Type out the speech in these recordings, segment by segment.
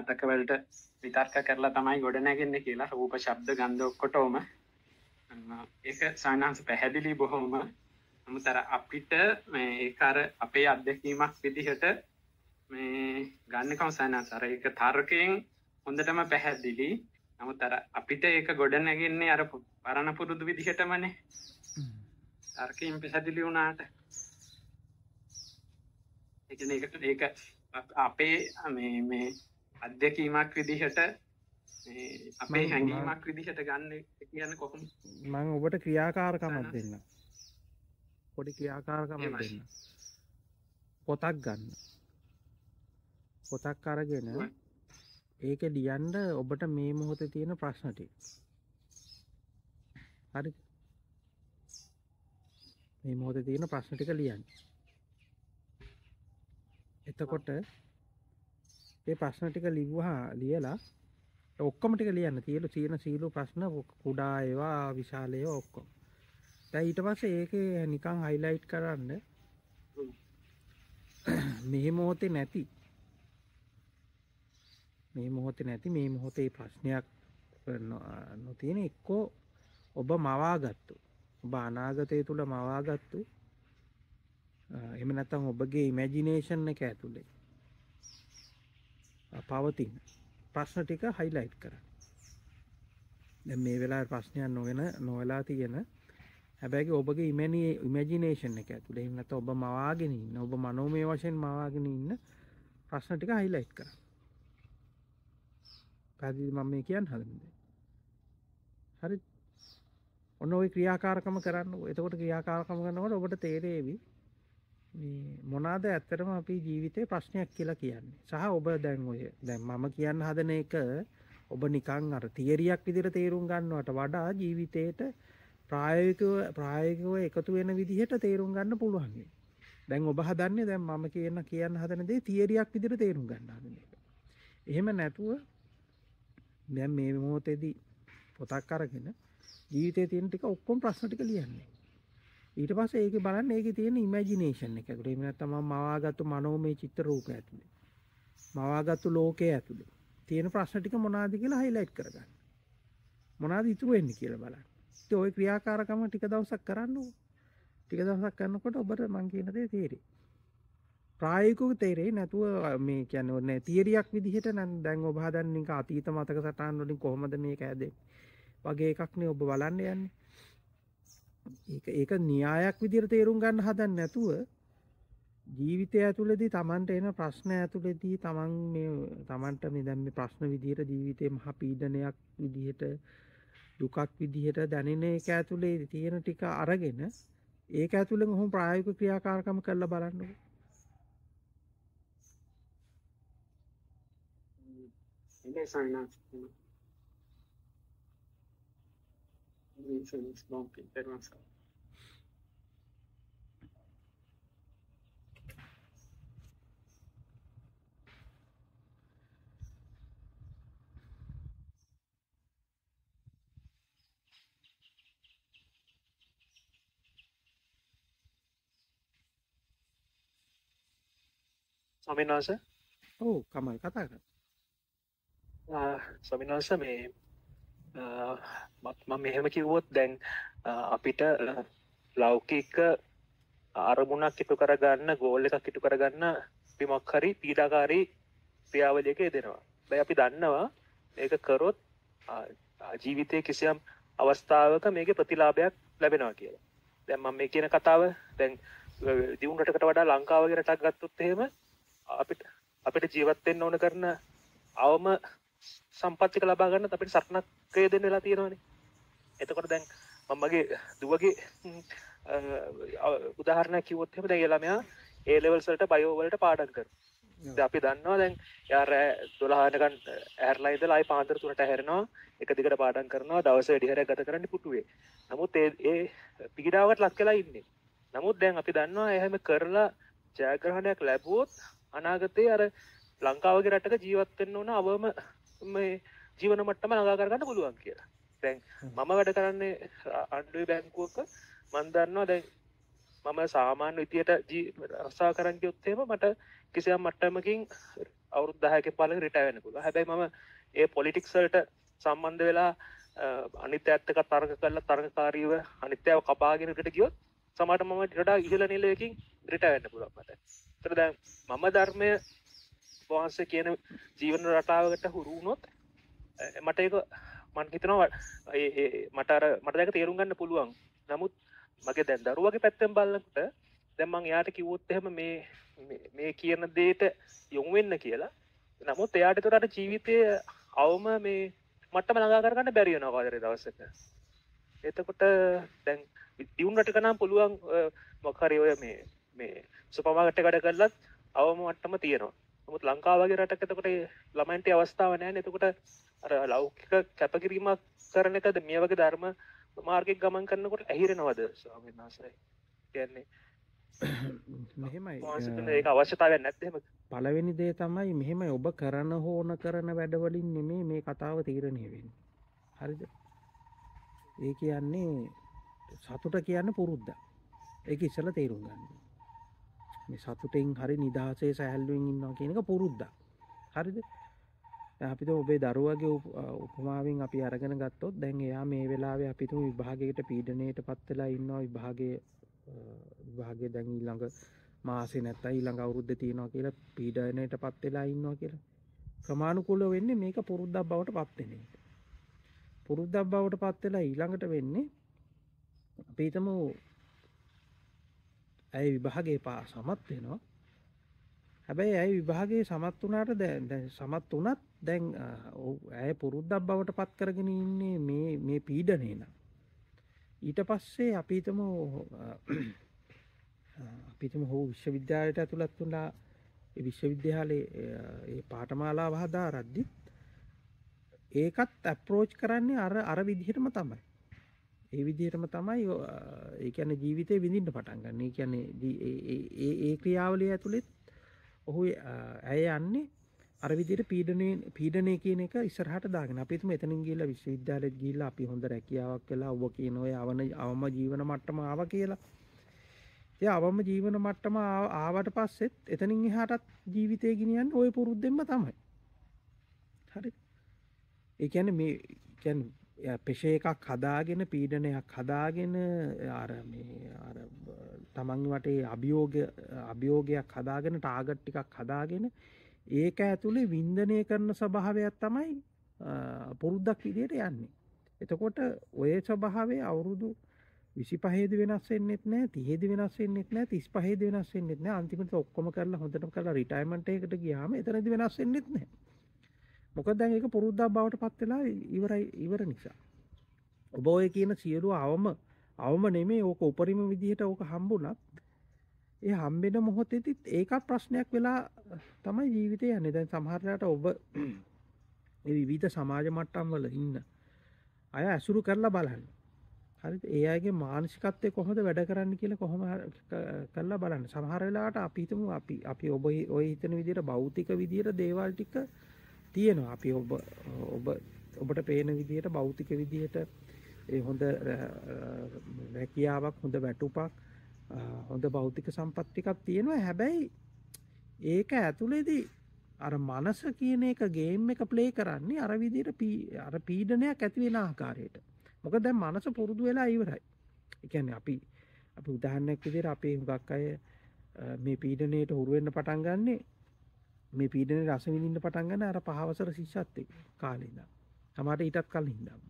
මතකවලට විතර්ක කරලා තමයි ගොඩනැගන්න කියලා රූප ශබ්ද ගන්ධොක්කොටෝම ඒක සානාන්ස පැහැදිලි බොහොම අමුතර අපිට ඒකර අපේ අත්දැකීමක් විදිහට මේ ගන්නකව සෑනසර එක තර්කයෙන් හොඳටම පැහැදිලි නමුතර අපිට ඒක ගොඩනැගෙන්නේ අර පරණ පුරුදු විදිහටමනේ තර්කයෙන් පැහැදිලි වුණාට එක ඒක අපේ මේ අත්දැකීමක් විදිහට අපේ හැඟීමක් විදිහට ගන්න කියන්න කොහොම මං ඔබට ක්‍රියාකාරකමක් දෙන්න පොඩි ක්‍රියාකාරකම දෙන්න පොතක් ගන්න පොතක් අරගෙන ඒක ලියන්ඩ ඔබට මේ මොහොත තියෙන ප්‍රශ්නටි හරි මේ මොහොත තියෙන ප්‍රශ්නටික ලියන්න එතකොට ඒ ප්‍රශ්න ටික ලිව්වා ලියලා ඔක්කොම ටික ලියන්න තියෙන තියෙන සීලු ප්‍රශ්න කුඩා ඒවා විශාල ඒවා ඔක්කොම. දැන් ඊට පස්සේ ඒකේ නිකන් highlight කරන්න මේ මොහොතේ නැති මේ මොහොතේ නැති මේ මොහොතේ ප්‍රශ්නයක් නොතියෙන එක්කෝ ඔබ මවාගත්තු ඔබ අනාගතය තුළ මවාගත්තු එම නැතම් ඔබගේ ඉමැජිනේෂන් එක ඇතුළේ පවතින ප්‍රශ්න ටික හයිලයිට් කරන්න. දැන් මේ වෙලාවේ ප්‍රශ්නයක් නොවන නොවලා තියෙන හැබැයි ඔබගේ ඉමැජිනේෂන් එක ඇතුළේ එහෙම නැත්නම් ඔබ මවාගෙන ඉන්න ඔබ මනෝමය වශයෙන් මවාගෙන ඉන්න ප්‍රශ්න ටික හයිලයිට් කරන්න. පැහැදිලි මම මේ කියන්න හදන්නේ. හරි. ඔන්න ওই ක්‍රියාකාරකම කරන්න. එතකොට ක්‍රියාකාරකම කරනකොට ඔබට තේරෙවි මොනාද ඇත්තටම අපි ජීවිතය ප්‍රශ්නයක් කියලා කියන්නේ සහ ඔබ දැන් ඔය දැන් මම කියන්න හදන එක ඔබ නිකං අර තියරයක් විදිර තේරුම් ගන්නවට වඩා ජීවිතයට ප්‍රායකව ප්‍රායකව එකතු වෙන විදිහට තේරුම් ගන්න පුළුවන්ගේ දැන් ඔබ හදන්නේ දැන් මම කියන්න කියන්න හදන දේ තියරයක් විදිර තේරුම් ගන්න හදන එක එහෙම නැතුව දැන් මේ මොහොතේදී පොතක් අරගෙන ජීවිතය තියෙන ටික ඔක්කොම ප්‍රශ්න ටික ලියන්නේ ඊට පස්සේ ඒක බලන්න ඒකේ තියෙන ඉමේජිනේෂන් එක. ඒකට එහෙම නැත්නම් මම මවාගත්තු මනෝමය චිත්‍ර රූපය ඇතුලේ. මවාගත්තු ලෝකය ඇතුලේ. තියෙන ප්‍රශ්න ටික මොනවාද කියලා හයිලයිට් කරගන්න. මොනවාද ඉතුරු වෙන්නේ කියලා බලන්න. ඉතින් ওই ක්‍රියාකාරකම ටික දවසක් කරන්න ඕන. ටික දවසක් කරනකොට ඔබට මං කියන දේ තේරෙයි. ප්‍රායෝගිකව තේරෙයි නැතුව මේ කියන්නේ ඔන්නේ තියරියක් විදිහට නම් දැන් ඔබ හදන්නේ අතීත මතක සටහන් වලින් කොහොමද මේක ඇදෙන්නේ වගේ එකක් නේ ඔබ බලන්න යන්නේ. ඒක න්‍යායක් විදිර තේරුම් ගන්න හදන්න නැතුව ජීවිතය ඇතුළදී තමන්ට එන ප්‍රශ්න ඇතුළදී තමන් තමන්ට මේ දැම්ම ප්‍රශ්න විදිහට ජීවිතය මහ පීඩනයක් විදිහට දුකක් විදිහට දැනෙන එක ඇතුළේ තියෙන ටික අරගෙන ඒක ඇතුළේ මොහොම ප්‍රායෝගික ක්‍රියාකාරකම් කරලා බලන්නකෝ එනේ science bom banco internacional. Swami नमस्कार ओ कमल कता आ स्वामी नमस्कार me මම මෙහෙම කිව්වොත් දැන් අපිට ලෞකික අරමුණක් ඉටු කරගන්න ගෝල් එකක් ඉටු කරගන්න පිමක් හරි පීඩාකාරී ක්‍රියාවලියක යෙදෙනවා බැ අපි දන්නවා ඒක කරොත් ජීවිතය කිසියම් අවස්ථාවක මේක ප්‍රතිලාභයක් ලැබෙනවා කියලා දැන් මම මේ කියන කතාව දැන් දියුණු රටකට වඩා ලංකාවගේ රටක් ගත්තොත් එහෙම අපිට අපිට ජීවත් වෙන්න ඕන කරන අවම සම්පත්තික ලබා ගන්න අපිට සටනක් ක්‍රය දෙන්න වෙලා තියෙනවානේ එතකොට දැන් මමගේ දුවගේ උදාහරණ කිවොත්හම දැ කියලාමයා ඒලෙවල්සලට බයෝවලට පාඩන් කර අපි දන්නවා දැන් යාර දොලාහනකන් ඇරලයිද ලයි පාන්තර තුනට හැරෙනවා එක දිකට පාඩන් කරනවා දවස ඩිහර ගත කරන්න පුටුවේ නමුත් ඒ පිගිඩාවට ලක් කලා ඉන්නේ නමුත් දැන් අපි දන්නවා එහම කරලා ජයග්‍රහණයක් ලැබූත් අනාගතය අර ලංකාවගේ රටක ජීවත්වෙන්න ඕන අවම මේ ජීවන මට්ටම නගා කරගන්න පුළුවන් කියලා දැන් මම වැඩ කරන්නේ අන්ඩුව බැංකුවක මන්දන්නවා දැන් මම සාමාන්‍ය විතියට රස්සා කරන්න යොත්තේම මට කිසියම් මට්ටමකින් අවුරුද්ධහයක පල රිටවෙනකුල හැබැයි මම ඒ පොලිටික්සල්ට සම්බන්ධ වෙලා අනිත ඇත්තක තර්ග කරලා තර්ගකාරීව අනිත්‍යාව කපාගෙනකට ගියොත් සමට මම ටඩා ඉහල නිලයකින් රිටවෙන්න පුළුවන්ට තරද මම ධර්මය වහන්සේ කියන ජීවන රටාවකට හුරුුණොත් මට ඒක මන් හිතනවා මටර මටදක තේරුම් ගන්න පුළුවන් නමුත් මගේ දැන් දරුවගේ පැත්තෙන් බලන්නට දැම්මං යාට කිවොත් එහෙම මේ මේ කියන දේට යොමුවෙන්න කියලා නමුත් එයාට තොරට ජීවිතය අවම මේ මටම ලඟා කරගන්න බැරියන කාදර දවසක එතකොට දැන් දියුණට කනම් පුළුවන් මොකරි ඔය මේ මේ සුපමාගට කඩ කරලත් අවම මට්ටම තියෙනවා මුත් ලංකාවගේ රටකතකොට ළමයින්ට අවස්ථාව නෑන එතකොට අර ලෞකික කැපකිරීමක් කරන එකද මේ වගේ ධර්ම මාර්ග ගමන් කරන්නකොට ඇහිරෙනවද ස්වාමනාසරයි කියන්නේ මෙහෙමයි අවශ්‍යතාව නැත්ම පලවෙනි දේ තමයි මෙහෙම ඔබ කරන හෝන කරන වැඩවලින් නෙමේ මේ කතාව තීරණයවෙන් හරිද ඒ කියන්නේ සතුට කියන්න පුරුද්ධ එක ඉස්සල තේරුම් ගන්න මේ සතුටෙන් හරි නිදහසේ සැහැල්ලුවෙන් ඉන්නවා කියන එක පුරුද්දක් හරිද අපිට ඔබේ දරුවගේ උපමාවෙන් අපි අරගෙන ගත්තොත් දැන් එයා මේ වෙලාවේ අපිට විභාගයකට පීඩනයට පත් වෙලා ඉන්නවා විභාගයේ විභාගයේ දැන් ඊළඟ මාසේ නැත්නම් ඊළඟ අවුරුද්දේ තියනවා කියලා පීඩනයට පත් වෙලා ඉන්නවා කියලා ක්‍රමානුකූල වෙන්නේ මේක පුරුද්දක් බවට පත් වෙන එක. පුරුද්දක් බවට පත් වෙලා ඊළඟට වෙන්නේ අපි හිතමු ඇයි විභාගේ පා සමත් වෙනවා හැබැයි ඇයි විභාගේ සමත් වනාට දැ සමත් වනත් දැන් ඇය පුරුද්දක් බවට පත් කරගෙන ඉන්නේ මේ මේ පීඩනේ නම් ඊට පස්සේ අපිතම අපිතම හෝ විශ්වවිද්‍යාලයට ඇතුළත් වුණා විශ්වවිද්‍යාලයේ ඒ පාඨමාලාව හදාරද්දි ඒකත් අප්‍රෝච් කරන්නේ අර අර විදිහටම තමයි ඒ විදිහටම තමයි ඒ කියන්නේ ජීවිතේ විඳින්න පටන් ගන්න. ඒ කියන්නේ ඒ ඒ ක්‍රියාවලිය ඇතුළෙත් ඔහු ඇය යන්නේ අර විදිහට පීඩනේ පීඩනය කියන එක ඉස්සරහට දාගෙන. අපි හිතමු එතනින් ගිහිල්ලා විශ්වවිද්‍යාලෙත් ගිහිල්ලා අපි හොඳ රැකියාවක් කළා. ඔබ කියන ඔය අවම අවම ජීවන මට්ටම ආවා කියලා. ඒ අවම ජීවන මට්ටම ආවට පස්සෙත් එතනින් එහාටත් ජීවිතේ ගෙනියන්නේ ওই පුරුද්දෙන්ම තමයි. හරි. ඒ කියන්නේ මේ කියන්නේ පෙෂය එකක් හදාගෙන පීඩනයක් හදාගෙන තමන් වටේ අභියෝග අභියෝගයක් හදාගෙන ටාගට් ටිකක් හදාගෙන ඒක ඇතුළේ වින්දනය කරන ස්වභාවයක් තමයි පුරුද්දක් විදියට යන්නේ. එතකොට ඔය ස්වභාවේ අවුරුදු විසි පහේද වෙනස් වෙන්නෙත් නෑ තිහෙද වෙනස් වෙන්නෙත් නෑ තිස් පහේද වෙනස් වෙන්නෙත් නෑ අන්තිමට ඔක්කොම කරලා හොඳට කරලා රිටයිමන්ට් එකකට ගියාම එතනදි වෙනස් වෙන්නෙත් නෑ. මොක දැන් එක පුරුද්දා බවට පත් වෙලා ඉවරයි ඉවර නිසා ඔබ ඔය කියන සියලු අවම අවම නෙමේ ඕක උපරිම විදිහට ඕක හම්බුණත් ඒ හම්බෙන මොහොතෙදිත් ඒකත් ප්‍රශ්නයක් වෙලා තමයි ජීවිතය යන්නේ දැන් සමහරලාට ඔබ ඒ විවිධ සමාජ මට්ටම් වල ඉන්න අය ඇසුරු කරලා බලන්න හරිද ඒ අයගේ මානසිකත්වය කොහොමද වැඩ කරන්න කියලා කොහොම කරලා බලන්න සමහර වෙලාවට අපි හිතමු අපි අපි ඔබ ඔය හිතන විදිහට භෞතික විදිහට දේවල් ටික තියෙනවා අපි ඔබ ඔබ ඔබට පේන විදිහට බෞතික විදිහට හොඳ රැකියාවක් හොඳ වැටුපක් හොඳ බෞතික සම්පත්තිකක් තියෙනවා හැබැයි ඒක ඇතුළෙදී අර මනස කියන එක ගේම් එක ප්ලේ කරන්නේ අර විදිහට අර පීඩනයක් ඇති වෙන ආකාරයට. මොකද දැන් මනස පුරුදු වෙලා ඉවරයි. ඒ කියන්නේ අපි අපි උදාහරණයක් විදිහට අපේ හුඟක් අය මේ පීඩණයට හුරු වෙන්න පටන් ගන්නේ මේ පීඩනේ රස විඳින්න පටන් ගන්න අර පහවසර ශිෂ්‍යත් එක්ක කාලේ ඉඳන්. සමහරට ඊටත් කලින් ඉඳන්.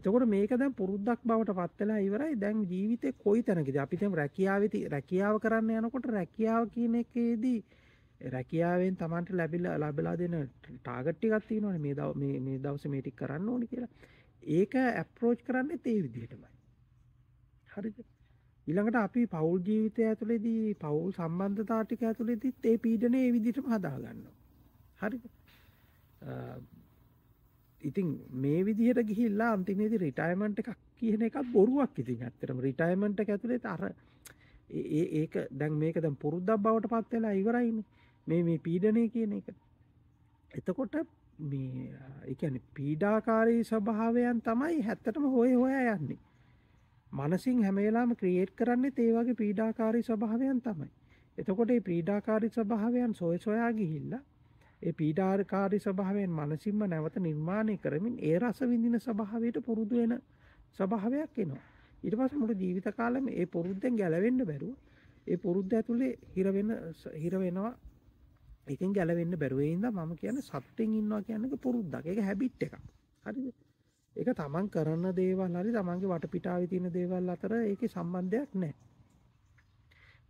එතකොට මේක දැන් පුරුද්දක් බවට පත් වෙලා ඉවරයි. දැන් ජීවිතේ කොයි තැනකද අපි දැන් රැකියාවේ රැකියාව කරන්න යනකොට රැකියාව කියන එකේදී රැකියාවෙන් තමන්ට ලැබිලා ලැබලා දෙන ටාගට් ටිකක් තියෙනවනේ මේ දව මේ මේ දවසේ මේ ටික කරන්න ඕනේ කියලා. ඒක ඇප්‍රෝච් කරන්නේ ඒ විදිහටමයි. හරිද? ඊළඟට අපි පවුල් ජීවිතය ඇතුළේදී පවුල් සම්බන්ධතා ටික ඇතුළේදීත් ඒ පීඩනය ඒ විදිහටම හදාගන්නවා හරිද ඉතින් මේ විදිහට ගිහිල්ලා අන්තිමේදී රිටයර්මන්ට් එකක් කියන එකත් බොරුවක් ඉතින් ඇත්තටම රිටයර්මන්ට් එක ඇතුළේ අර ඒ ඒක දැන් මේක දැන් පුරුද්දක් බවට පත් වෙලා ඉවරයිනේ මේ මේ පීඩනය කියන එක එතකොට මේ ඒ කියන්නේ පීඩාකාරී ස්වභාවයන් තමයි හැත්තටම හොය හොයා යන්නේ මනසින් හැම වෙලාවෙම ක්‍රියේට් කරන්නේත් ඒ වගේ පීඩාකාරී ස්වභාවයන් තමයි. එතකොට මේ පීඩාකාරී ස්වභාවයන් සොය සොයා ගිහිල්ලා ඒ පීඩාකාරී ස්වභාවයෙන් මනසින්ම නැවත නිර්මාණය කරමින් ඒ රස විඳින ස්වභාවයට පුරුදු වෙන ස්වභාවයක් එනවා. ඊට පස්සේ මුළු ජීවිත කාලෙම ඒ පුරුද්දෙන් ගැලවෙන්න බැරුව ඒ පුරුද්ද ඇතුලේ හිර වෙන හිර වෙනවා. ඒකෙන් ගැලවෙන්න බැරුව ඒ ඉඳන් මම කියන්නේ සත්‍යෙන් ඉන්නවා කියන එක පුරුද්දක්. ඒක හැබිට් එකක්. හරිද? ඒක තමන් කරන දේවල් හරි තමන්ගේ වටපිටාව තියෙන දේවල් අතර ඒක සම්බන්ධයක් නෑ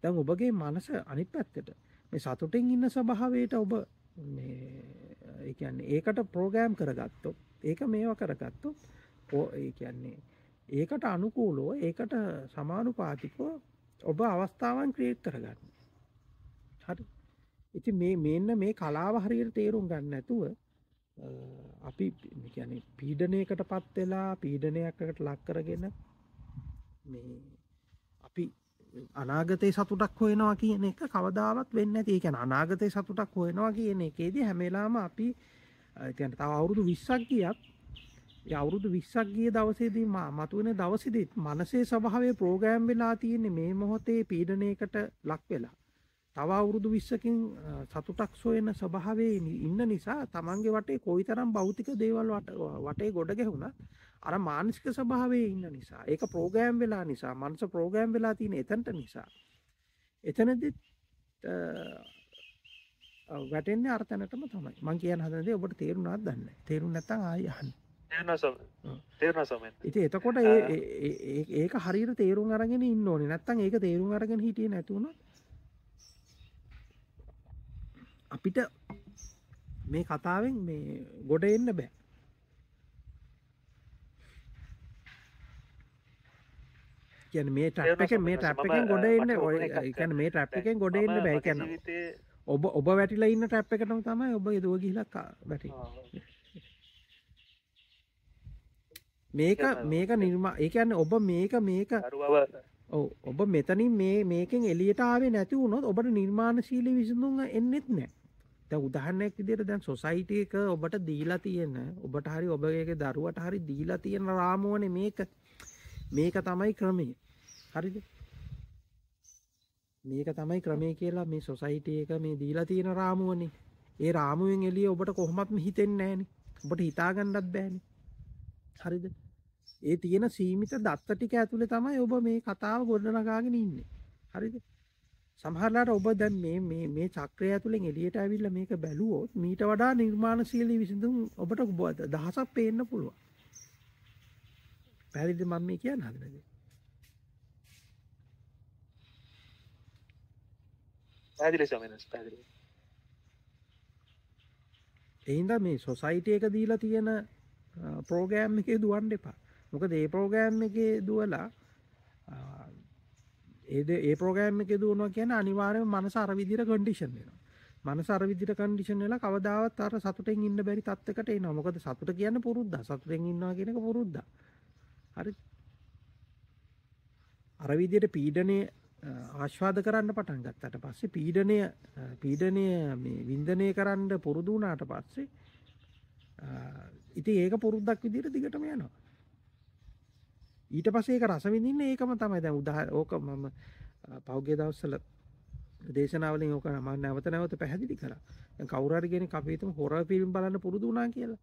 දැන් ඔබගේ මනස අනිත් පැත්තට මේ සතුටෙන් ඉන්න ස්වභාවයට ඔබ මේ කියන්නේ ඒකට ප්‍රෝගෑම් කරගත්තොත් ඒක මේවා කරගත්තොත් ඒ කියන්නේ ඒකට අනුකූලෝ ඒකට සමානුපාතිකව ඔබ අවස්ථාවන් ක්‍රියේට් කරගන්න. හරි. ඉතින් මේ මෙන්න මේ කලාව හරියට තේරුම් ගන්න නැතුව අපි ගැන පීඩනයකට පත් වෙලා පීඩනයක්කට ලක්කරගෙන මේ අපි අනාගතය සතුටක් හොයනවා කියන එක කවදාවත් වෙන්න ඇති එකැන අනාගතය සතුටක් හොයනවා කියන එකේදී හැමලාම අපි තැන තව අවුරුදු විස්සක් ගියත් අවුරුදු විස්සක් ගිය දවසේදී මතුවෙන දවසිදත් මනසේ සභාවේ ප්‍රෝගෑම් වෙලා තියෙන්නේ මේ මොහොතේ පීඩනයකට ලක් වෙලා තව අවුරුදු විස්සකින් සතුටක් සොයන ස්වභාවේ ඉන්න නිසා තමන්ගේ වටේ කොයිතරම් භෞතික දේවල් වටේ ගොඩ ගැහුණා අර මානසික ස්වභාවයේ ඉන්න නිසා ඒක ප්‍රෝග්‍රෑම් වෙලා නිසා මනස ප්‍රෝග්‍රෑම් වෙලා තියෙන එතනට නිසා එතනදි වැටෙන්නේ අර තැනටම තමයි මං කියන හදන දේ ඔබට තේරුණාද දන්නේ තේරුණ නැත්නම් ආයෙ අහන්න ඉති එතකොට ඒක හරිර තේරුම් අරගෙන ඉන්න ඕනේ නැත්තම් ඒක තේරුම් අරගෙන හිටියේ නැතුණොත් අපිට මේ කතාවෙන් මේ ගොඩ එන්න බෑ කියන මේ ටැප් එක මේ ටැප් එකෙන් ගොඩ එන්න ඔය කියන්නේ මේ ටැප් එකෙන් ගොඩ එන්න බෑ කියන්නේ ඔබ ඔබ වැටිලා ඉන්න ටැප් එකටම තමයි ඔබ දුව ගිහිලා වැටෙන්නේ මේක මේක නිර්මා ඒ කියන්නේ ඔබ මේක මේක ඔබ මෙතනින් මේ මේකෙන් එලියට ආවේ නැති වුණොත් ඔබට නිර්මාණශීලී විසඳුම් එන්නෙත් නැහැ. දැන් උදාහරණයක් විදිහට දැන් සොසයිටි එක ඔබට දීලා තියෙන ඔබට හරි ඔබගේ දරුවට හරි දීලා තියෙන රාමුවනේ මේක. මේක තමයි ක්‍රමය. හරිද? මේක තමයි ක්‍රමය කියලා මේ සොසයිටි එක මේ දීලා තියෙන රාමුවනේ. ඒ රාමුවෙන් එළිය ඔබට කොහොමත්ම හිතෙන්නේ නැහනේ. ඔබට හිතාගන්නත් බෑනේ. හරිද? ඒ තියෙන සීමිත දත්ත ටික ඇතුලේ තමයි ඔබ මේ කතාව ගොඩනගාගෙන ඉන්නේ. හරිද? සමහරලාට ඔබ දැන් මේ මේ මේ චක්‍රය ඇතුලෙන් එළියට ඇවිල්ලා මේක බැලුවොත් මීට වඩා නිර්මාණශීලී විසඳුම් ඔබට දහසක් පේන්න පුළුවන්. පැහැදිලිද මම මේ කියන්න හදන්නේ? පැහැදිලි සමිනස් පැහැදිලි. එහෙනම් මේ සොසයිටි එක දීලා තියෙන ප්‍රෝග්‍රෑම් එකේ දුවන්න එපා. මොකද ඒ ප්‍රෝගෑම් එක දුවලා ඒද ඒ ප්‍රෝගෑම් එක දුවනවා කියන අනිවාර්යම මනස අර විදිහට කන්ඩිෂන් වෙනවා මනස අර විදිහට කන්ඩිෂන් වෙලා කවදාවත් අර සතුටෙන් ඉන්න බැරි තත්යකට එනවා මොකද සතුට කියන්නේ පුරුද්ද සතුටෙන් ඉන්නවා කියන එක පුරුද්ද හරි අර විදිහට පීඩණය ආශ්වාද කරන්න පටන් ගත්තට පස්සේ පීඩණය පීඩණය මේ වින්දනය කරන්න පුරුදු වුණාට පස්සේ ඉතින් ඒක පුරුද්දක් විදිහට දිගටම යනවා ඊට පසේක රසවිඳන්න ඒකම තමයි දැ උදහ ඕක මම පෞගේ දවස්සල දේශනාවල ඕක ම නැවත නැවත පැහැදිලි කර කවරගෙන අපේතම හොර පිල්ම් බලන්න පුරුදුනා කියලා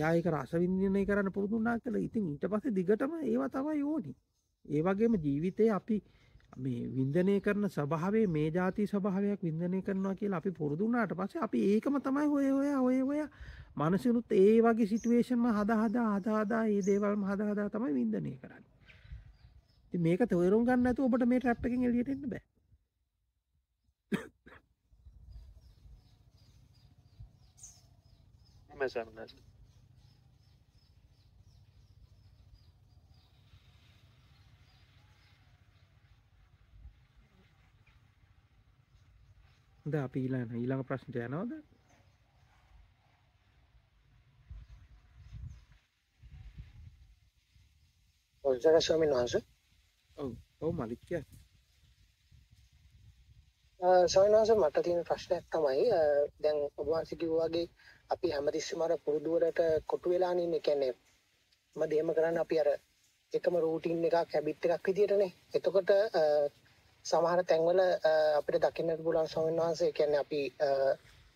යායක රසවින්දනය කරන්න පුරුදුනා කළ ඉතින් ඊට පස දිගටම ඒවා තමයි ඕනි ඒවගේම ජීවිතය අපි මේ වින්දනය කරන ස්වභාවයේ මේ ಜಾති ස්වභාවයක් වින්දනය කරනවා කියලා අපි පුරුදු වුණාට පස්සේ අපි ඒකම තමයි හොය හොය හොය හොය මනසිනුත් ඒ වගේ සිටුේෂන් වල හදා හදා හදා හදා මේ දේවල්ම හදා හදා තමයි වින්දනය කරන්නේ. ඉතින් මේක තේරුම් ගන්න නැතුව ඔබට මේ ට්‍රැප් එකෙන් එළියට එන්න බෑ. මම සම්මත හොඳ අපි ඊළඟ ඊළඟ ප්‍රශ්නට යනවද? ඔල්සක ස්වාමීන් වහන්සේ. ඔව් ඔව් මලික් කියන්නේ. ස්වාමීන් වහන්සේ මට තියෙන ප්‍රශ්නයක් තමයි දැන් ඔබ වහන්සේ කිව්වා වගේ අපි හැමතිස්සෙම අර පුරුදුවලට කොටු වෙලා නින්නේ කියන්නේ මොකද එහෙම කරන්නේ අපි අර එකම රූටින් එකක් හැබිට් එකක් විදියටනේ. එතකොට සමහර තැන්වල අපිට දකින්නට පුලන් ස්වාමීන් වහන්සේ කියන්නේ අපි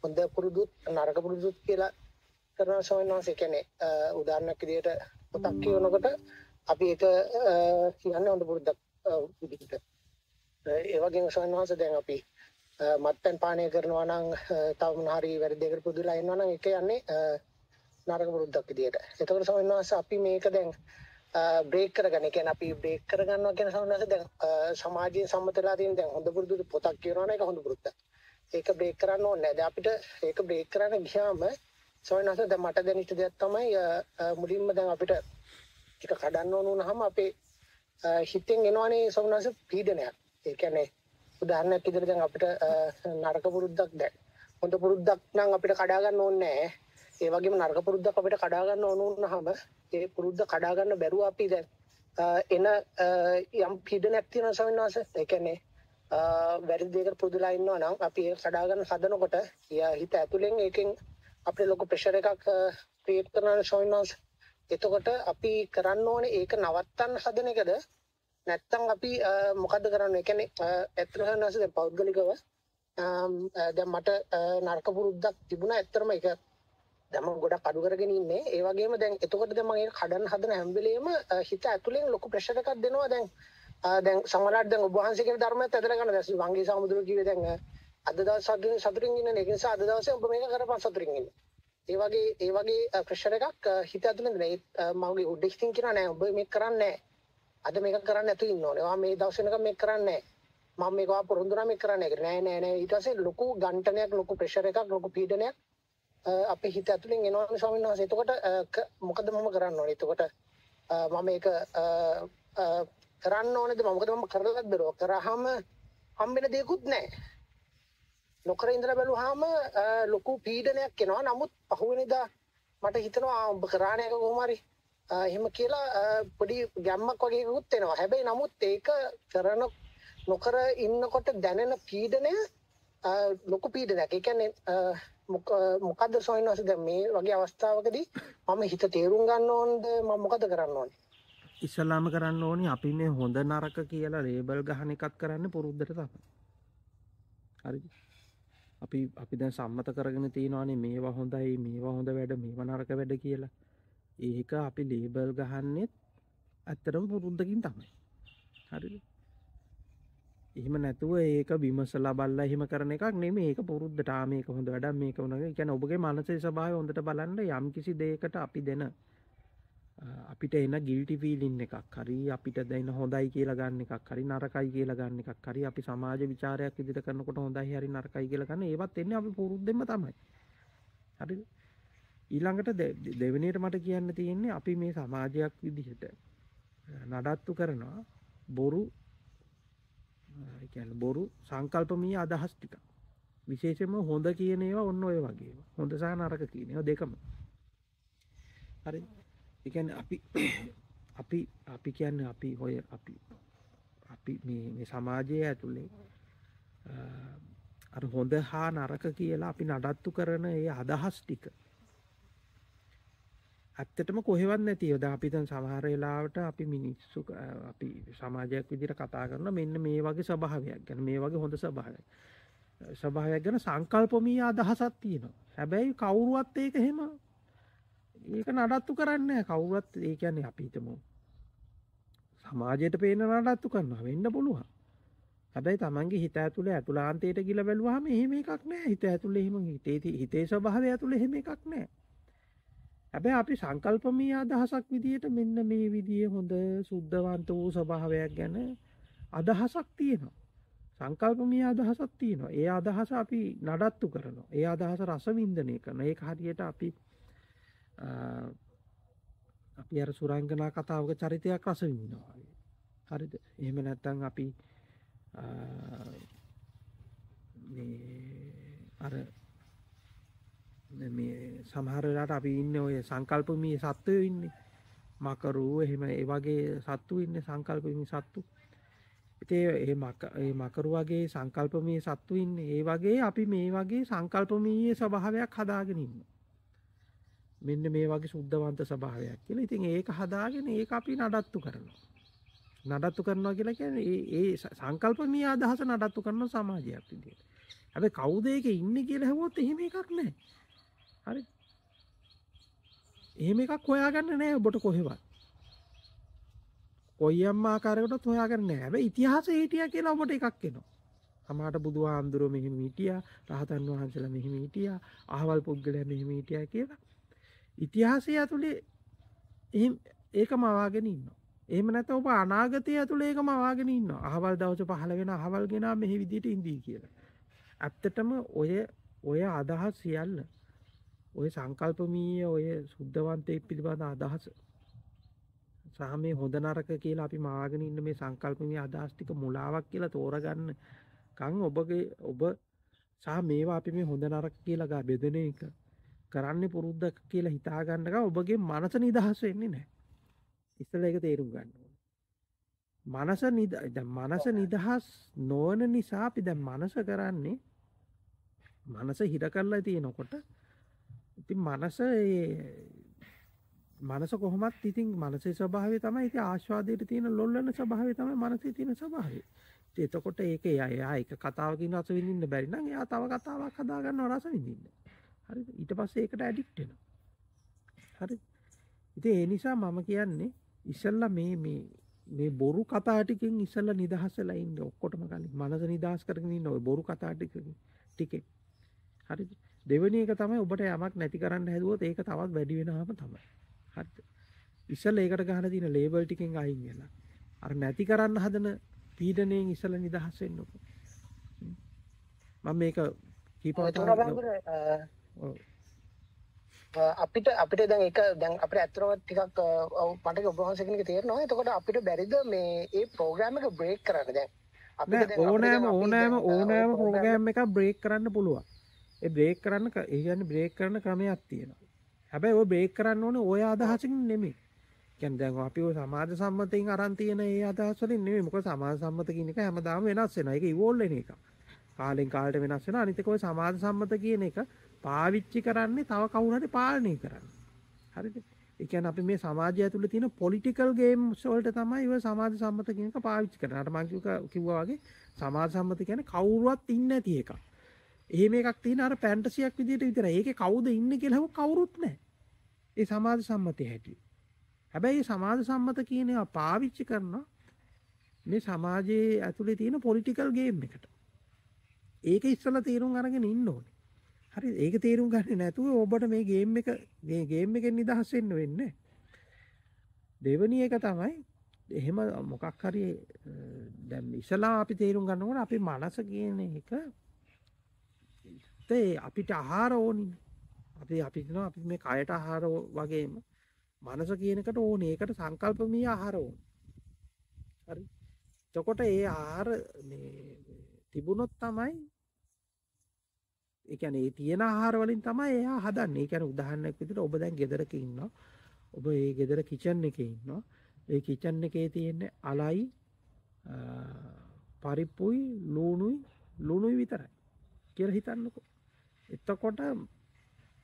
හොඳ පුරුදුත් නරක පුරුදුත් කියලා කරන ස්වාමීන් වහන්සේ කියන්නේ උදාහරණයක් විදිහට පොතක් කියවනකොට අපි ඒක කියන්නේ හොඳ පුරුද්දක් විදිහට ඒ වගේම ස්වාමීන් වහන්සේ දැන් අපි මත්පැන් පානය කරනවා නම් තව මොනාරි වැරදි දෙයකට පුදුලා ඉන්නවා නම් ඒක යන්නේ නරක පුරුද්දක් විදිහට. ඒතකොට ස්වාමීන් වහන්සේ අපි මේක දැන් බ්‍රේක් කරගන එක අපි බ්‍රේක් කරගන්න ගැන සවනස දැ සමාජය සම්මතලා තින් දැ හොඳ පුරදු පොතක් කියරන එක හොඳ පුරුත්ත ඒක බ්‍රේක් කරන්න ඕන්න ඇද අපිට ඒක බ්‍රේක් කරන්න ගියාම සොයනස ද මට දැනිට දෙයක් තමයි මුලින්ම දැන් අපිට එක කඩන්න ඕනුන හම අපේ හිතෙන් එනවානේ සවනස පීඩනයක් ඒකැනේ උදාහරණයක් ඉදිරිදැන් අපිට නරක පුරුද්දක් දැන් හොඳ පුරුද්දක් නම් අපිට කඩාගන්න ඕන්නෑ ඒවගේ නර්ග පුරුද්ධ අපිට කඩාගන්න ඕනුන්න හම ඒ පුරුද්ධ කඩාගන්න බැරුව අපි දැන් එන යම් පිඩ නැක්තින සවින්වාස එකනේ වැරදිදක පුදුලයින්නවා නම් අපි කඩාගන්න හදනකොට ය හිත ඇතුළෙන් ඒකින් අපේ ලොක ප්‍රශර එකක් ක්‍රියට් කරන ශොයින්වාස එතකොට අපි කරන්න ඕන ඒක නවත්තන් හදන එකද නැත්තං අපි මොකද කරන්න එකනෙ ඇත්‍රහනස පෞද්ගලිකව දැම් මට නර්ක පුරුද්දක් තිබුණ ඇත්තරම එක දැම ගොඩක් අඩු කරගෙන ඉන්නේ ඒ වගේම දැන් එතකොට මගේ කඩන් හදන හැම්බිලේම හිත ඇතුලෙන් ලොකු ප්‍රෙෂර් එකක් දෙනවා දැන් දැන් සමහරවිට දැන් ඔබ වහන්සේ කියන ධර්මයත් ඇදලා ගන්න දැසි වංගී සමුදුර කිව්වේ දැන් අද දවස් සතුටින් සතුටින් ඉන්න එක නිසා අද දවසේ ඔබ මේක කරපන් සතුටින් ඉන්න. ඒ වගේ ඒ වගේ ප්‍රෙෂර් එකක් හිත ඇතුලෙන් දෙන මගේ උඩ හිතින් කියන නෑ ඔබ මේක කරන්නේ අද මේක කරන්න නැතු ඉන්න ඕනේ. ඔයා මේ දවස් වෙනකම් මේක කරන්නේ මම මේක වා පොරොන්දු නම් මේක කරන්නේ නෑ නෑ නෑ ඊට පස්සේ ලොකු ගණ්ඨනයක් ලොකු ප්‍රෙෂර් එකක් ලොකු පීඩනයක් අප හිත ඇතුලින් එනවාන ස්වාමීන් වහස එතකොට මොකද මම කරන්න ඕන එතකොට මම එක කරන්න ඕනද මකදම කරලත් බෙරෝ කරහම හම්බෙන දෙකුත් නෑ නොකර ඉඳර බැලු හාම ලොකු පීඩනයක් කෙනවා නමුත් පහුවනිදා මට හිතනවා ඔබ කරාණයක ගෝමරි එහෙම කියලා පොඩි ගැම්මක් වගේකුත් එෙනවා හැබැයි නමුත් ඒක කරන නොකර ඉන්නකොට දැනෙන පීඩනය ලොකු පීඩනයක්. ඒ කියන්නේ මොකද්ද සොයනවාද මේ වගේ අවස්ථාවකදී මම හිත තේරුම් ගන්න ඕනද මම මොකද කරන්න ඕනේ? ඉස්සලාම කරන්න ඕනේ අපි මේ හොඳ නරක කියලා ලේබල් ගහන එකක් කරන්න පුරුද්දට තමයි. හරිද? අපි අපි දැන් සම්මත කරගෙන තියෙනවානේ මේවා හොඳයි මේවා හොඳ වැඩ මේවා නරක වැඩ කියලා. ඒක අපි ලේබල් ගහන්නෙත් ඇත්තටම පුරුද්දකින් තමයි. හරිද? එහෙම නැතුව ඒක විමසලා බල්ලා එහෙම කරන එකක් නෙමේ ඒක පුරුද්දට මේක හොඳ වැඩක් මේක වුණා කියන්නේ ඔබගේ මනසේ ස්වභාවය හොඳට බලන්න යම් කිසි දෙයකට අපි දෙන අපිට එන ගිල්ටි ෆීලින් එකක් හරි අපිට දෙන හොඳයි කියලා ගන්න එකක් හරි නරකයි කියලා ගන්න එකක් හරි අපි සමාජ ਵਿਚාරයක් ඉදිරියට කරනකොට හොඳයි හරි නරකයි කියලා ගන්න ඒවත් එන්නේ අපි පුරුද්දෙන්ම තමයි හරි ඊළඟට දෙවෙනියට මට කියන්න තියෙන්නේ අපි මේ සමාජයක් විදිහට නඩත්තු කරනවා බොරු කියන්න බොරු සංකල්පමී අදහස් ටික විශේෂම හොඳ කියන ඒවා ඔන්න ඔය වගේ හොඳ සහ නරක කියන ඒවා දෙකම හරි ඒ කියන්නේ අපි අපි අපි කියන්නේ අපි ඔය අපි අපි මේ මේ සමාජය ඇතුලේ අර හොඳ හා නරක කියලා අපි නඩත්තු කරන ඒ අදහස් ටික ඇත්තටම කොහෙවත් නැතිය ද අපි දැන් සමහර වෙලාවට අපි මිනිස්සු අපි සමාජයක් විදිහට කතා කරන මෙන්න මේ වගේ ස්වභාවයක් ගැන මේ වගේ හොඳ ස්වභාවයක් ස්වභාවයක් ගැන සංකල්පමී අදහසක් තියෙනවා හැබැයි කවුරුවත් ඒක එහෙම ඒක නඩත්තු කරන්න කවුරුවත් ඒ කියන්නේ අපි හිතමු සමාජයට පේන නඩත්තු කරනවා වෙන්න පුළුවන් හැබැයි Tamange හිත ඇතුලේ අතුලාන්තයට ගිල බැලුවාම එහෙම එකක් නැහැ හිත ඇතුලේ එහෙම හිතේ හිතේ ස්වභාවය ඇතුලේ එහෙම එකක් නැහැ හැබැයි අපි සංකල්පමය අදහසක් විදියට මෙන්න මේ විදිය හොඳ සුද්ධවන්ත වූ ස්වභාවයක් ගැන අදහසක් තියෙනවා. සංකල්පමය අදහසක් තියෙනවා. ඒ අදහස අපි නඩත්තු කරනවා. ඒ අදහස රසවින්දනය කරනවා. ඒක හරියට අපි අපි අර සුරංගනා කතාවක චරිතයක් රසවිඳිනවා. හරිද? එහෙම නැත්නම් අපි මේ අර මේ සමහර වෙලාවට අපි ඉන්නේ ඔය සංකල්පමී සත්වයෝ ඉන්නේ මකරු එහෙම ඒ වගේ සත්තු ඉන්නේ සංකල්පමී සත්තු ඉතින් ඒ මක ඒ මකරු වගේ සංකල්පමී සත්තු ඉන්නේ ඒ වගේ අපි මේ වගේ සංකල්පමීය ස්වභාවයක් හදාගෙන ඉන්නවා මෙන්න මේ වගේ සුද්ධවන්ත ස්වභාවයක් කියලා. ඉතින් ඒක හදාගෙන ඒක අපි නඩත්තු කරනවා. නඩත්තු කරනවා කියලා කියන්නේ ඒ ඒ සංකල්පමීය අදහස නඩත්තු කරන සමාජයක් විදියට. හැබැයි කවුද ඒකේ ඉන්නේ කියලා හෙවොත් එහෙම එකක් නැහැ. හරි එහෙම එකක් හොයාගන්න නෑ ඔබට කොහෙවත් කොයි අම්මා ආකාරයකටත් හොයාගන්න නෑ හැබැයි ඉතිහාසයේ හිටියා කියලා ඔබට එකක් එනවා සමහරට බුදුහාඳුරෝ මෙහිම හිටියා රහතන් වහන්සේලා මෙහිම හිටියා අහවල් පුද්ගලයා මෙහිම හිටියා කියලා ඉතිහාසය ඇතුලේ එහෙම ඒකම අවාගෙන ඉන්නවා එහෙම නැත්නම් ඔබ අනාගතය ඇතුලේ ඒකම අවාගෙන ඉන්නවා අහවල් දවසේ පහළ වෙන අහවල් ගෙනා මෙහි විදිහට ඉඳී කියලා ඇත්තටම ඔය ඔය අදහස් සියල්ල ඔය සංකල්පමීය ඔය සුද්ධවන්තය පිළිබඳ අදහස සහ මේ හොඳ නරක කියලා අපි මාගෙන ඉන්න මේ සංකල්පමය අදහස්තික මුලාවක් කියලා තෝරගන්න කං ඔබගේ ඔබ සහ මේවා අපි මේ හොඳ නරක කියලාගා බෙදෙන එක කරන්න පුරුද්ධ කියලා හිතාගන්නක ඔබගේ මනස නිදහස වෙන්නේ නෑ ඉස්සල එක තේරුම් ගන්න මනස මනස නිදහස් නොවන නිසා අපි දැන් මනස කරන්නේ මනස හිර කරලා තියෙනකොට ඉතින් මනස මනස කොහොමත් ඉතින් මනසේ ස්වභාවය තමයි ඉතින් ආස්වාදයට තියෙන ලොල්ලන ස්වභාවය තමයි මනසේ තියෙන ස්වභාවය. ඉතින් එතකොට ඒක එයා එක කතාවකින් රස විඳින්න බැරි නම් එයා තව කතාවක් හදා ගන්නවා රස විඳින්න. හරිද? ඊට පස්සේ ඒකට ඇඩික්ට් වෙනවා. හරිද? ඉතින් ඒ නිසා මම කියන්නේ ඉස්සල්ලා මේ මේ මේ බොරු කතා ටිකෙන් ඉස්සල්ලා නිදහස් වෙලා ඉන්න ඔක්කොටම කලින් මනස නිදහස් කරගෙන ඉන්න ওই බොරු කතා ටිකෙන් ටිකේ. හරිද? දෙවැනි එක තමයි ඔබට යමක් නැති කරන්න හැදුවොත් ඒක තවත් වැඩි වෙනවම තමයි. හරිද? ඉස්සෙල්ලා ඒකට ගහන තියෙන ලේබල් ටිකෙන් අයින් වෙලා අර නැති කරන්න හදන පීඩණයෙන් ඉසල නිදහස් වෙන්නකො මම මේක අපිට අපිට දැන් එක දැන් අපිට ඇත්තම ටිකක් මට ඔබවහන්සේ කෙනෙක් තේරෙනවා එතකොට අපිට බැරිද මේ ඒ ප්‍රෝග්‍රෑම් එක බ්‍රේක් කරන්න දැන් අපිට ඕනෑම ඕනෑම ඕනෑම ප්‍රෝග්‍රෑම් එකක් බ්‍රේක් කරන්න පුළුවන් ඒ බ්‍රේක් කරන්න ඒ කියන්නේ බ්‍රේක් කරන ක්‍රමයක් තියෙනවා හැබැයි ඔය බ්‍රේක් කරන්න ඕනේ ඔය අදහසකින් නෙමෙයි කියන්නේ දැන් අපි ඔය සමාජ සම්මතයෙන් අරන් තියෙන ඒ අදහස් වලින් නෙමෙයි මොකද සමාජ සම්මත කියන එක හැමදාම වෙනස් වෙනවා ඒක ඉවෝල්ව් වෙන එකක් කාලෙන් කාලට වෙනස් වෙන අනිතක ඔය සමාජ සම්මත කියන එක පාවිච්චි කරන්නේ තව කවුරු හරි පාලනය කරන්න. හරිද? ඒ කියන්නේ අපි මේ සමාජය ඇතුළේ තියෙන පොලිටිකල් ගේම්ස් වලට තමයි ඔය සමාජ සම්මත කියන එක පාවිච්චි කරන්නේ. අර මම කිව්වා වගේ සමාජ සම්මත කියන්නේ කවුරුවත් ඉන්නේ නැති එකක්. එහෙම එකක් තියෙන අර පැන්ටසියක් විදිහට විතරයි. ඒකේ කවුද ඉන්නේ කියලා හව කවුරුත් නැහැ. ඒ සමාජ සම්මතය හැටියට. හැබැයි මේ සමාජ සම්මත කියන ඒවා පාවිච්චි කරනවා මේ සමාජයේ ඇතුලේ තියෙන පොලිටිකල් ගේම් එකට. ඒක ඉස්සලා තීරුම් අරගෙන ඉන්න ඕනේ. හරි ඒක තීරුම් ගන්න නැතුව ඔබට මේ ගේම් එක මේ ගේම් එකෙන් නිදහස් වෙන්න වෙන්නේ. දෙවැනි එක තමයි එහෙම මොකක් හරි දැන් ඉස්සලා අපි තීරුම් ගන්නකොට අපේ මනස කියන එක ඒ අපිට අහාර ඕනින් අපි අපින අපි මේ කයට අහාර වගේම මනස කියනකට ඕන ඒකට සංකල්පමී අහාරෝන් හරි තකොට ඒ ආර තිබුණොත් තමයි එකන ඒ තියෙන ආහාරවලින් තමයි එයා හදන්නේ කැන උදහන්නක් විදිට ඔබ දැන් ගෙදරක ඉන්න ඔබ ඒ ගෙදර කිචන් එක ඉන්න ඒ කිචන් එකේ තියෙන්නේ අලයි පරිප්පුයි ලූනුයි ලුණුයි විතරයි කියල හිතන්නකෝ එතකොට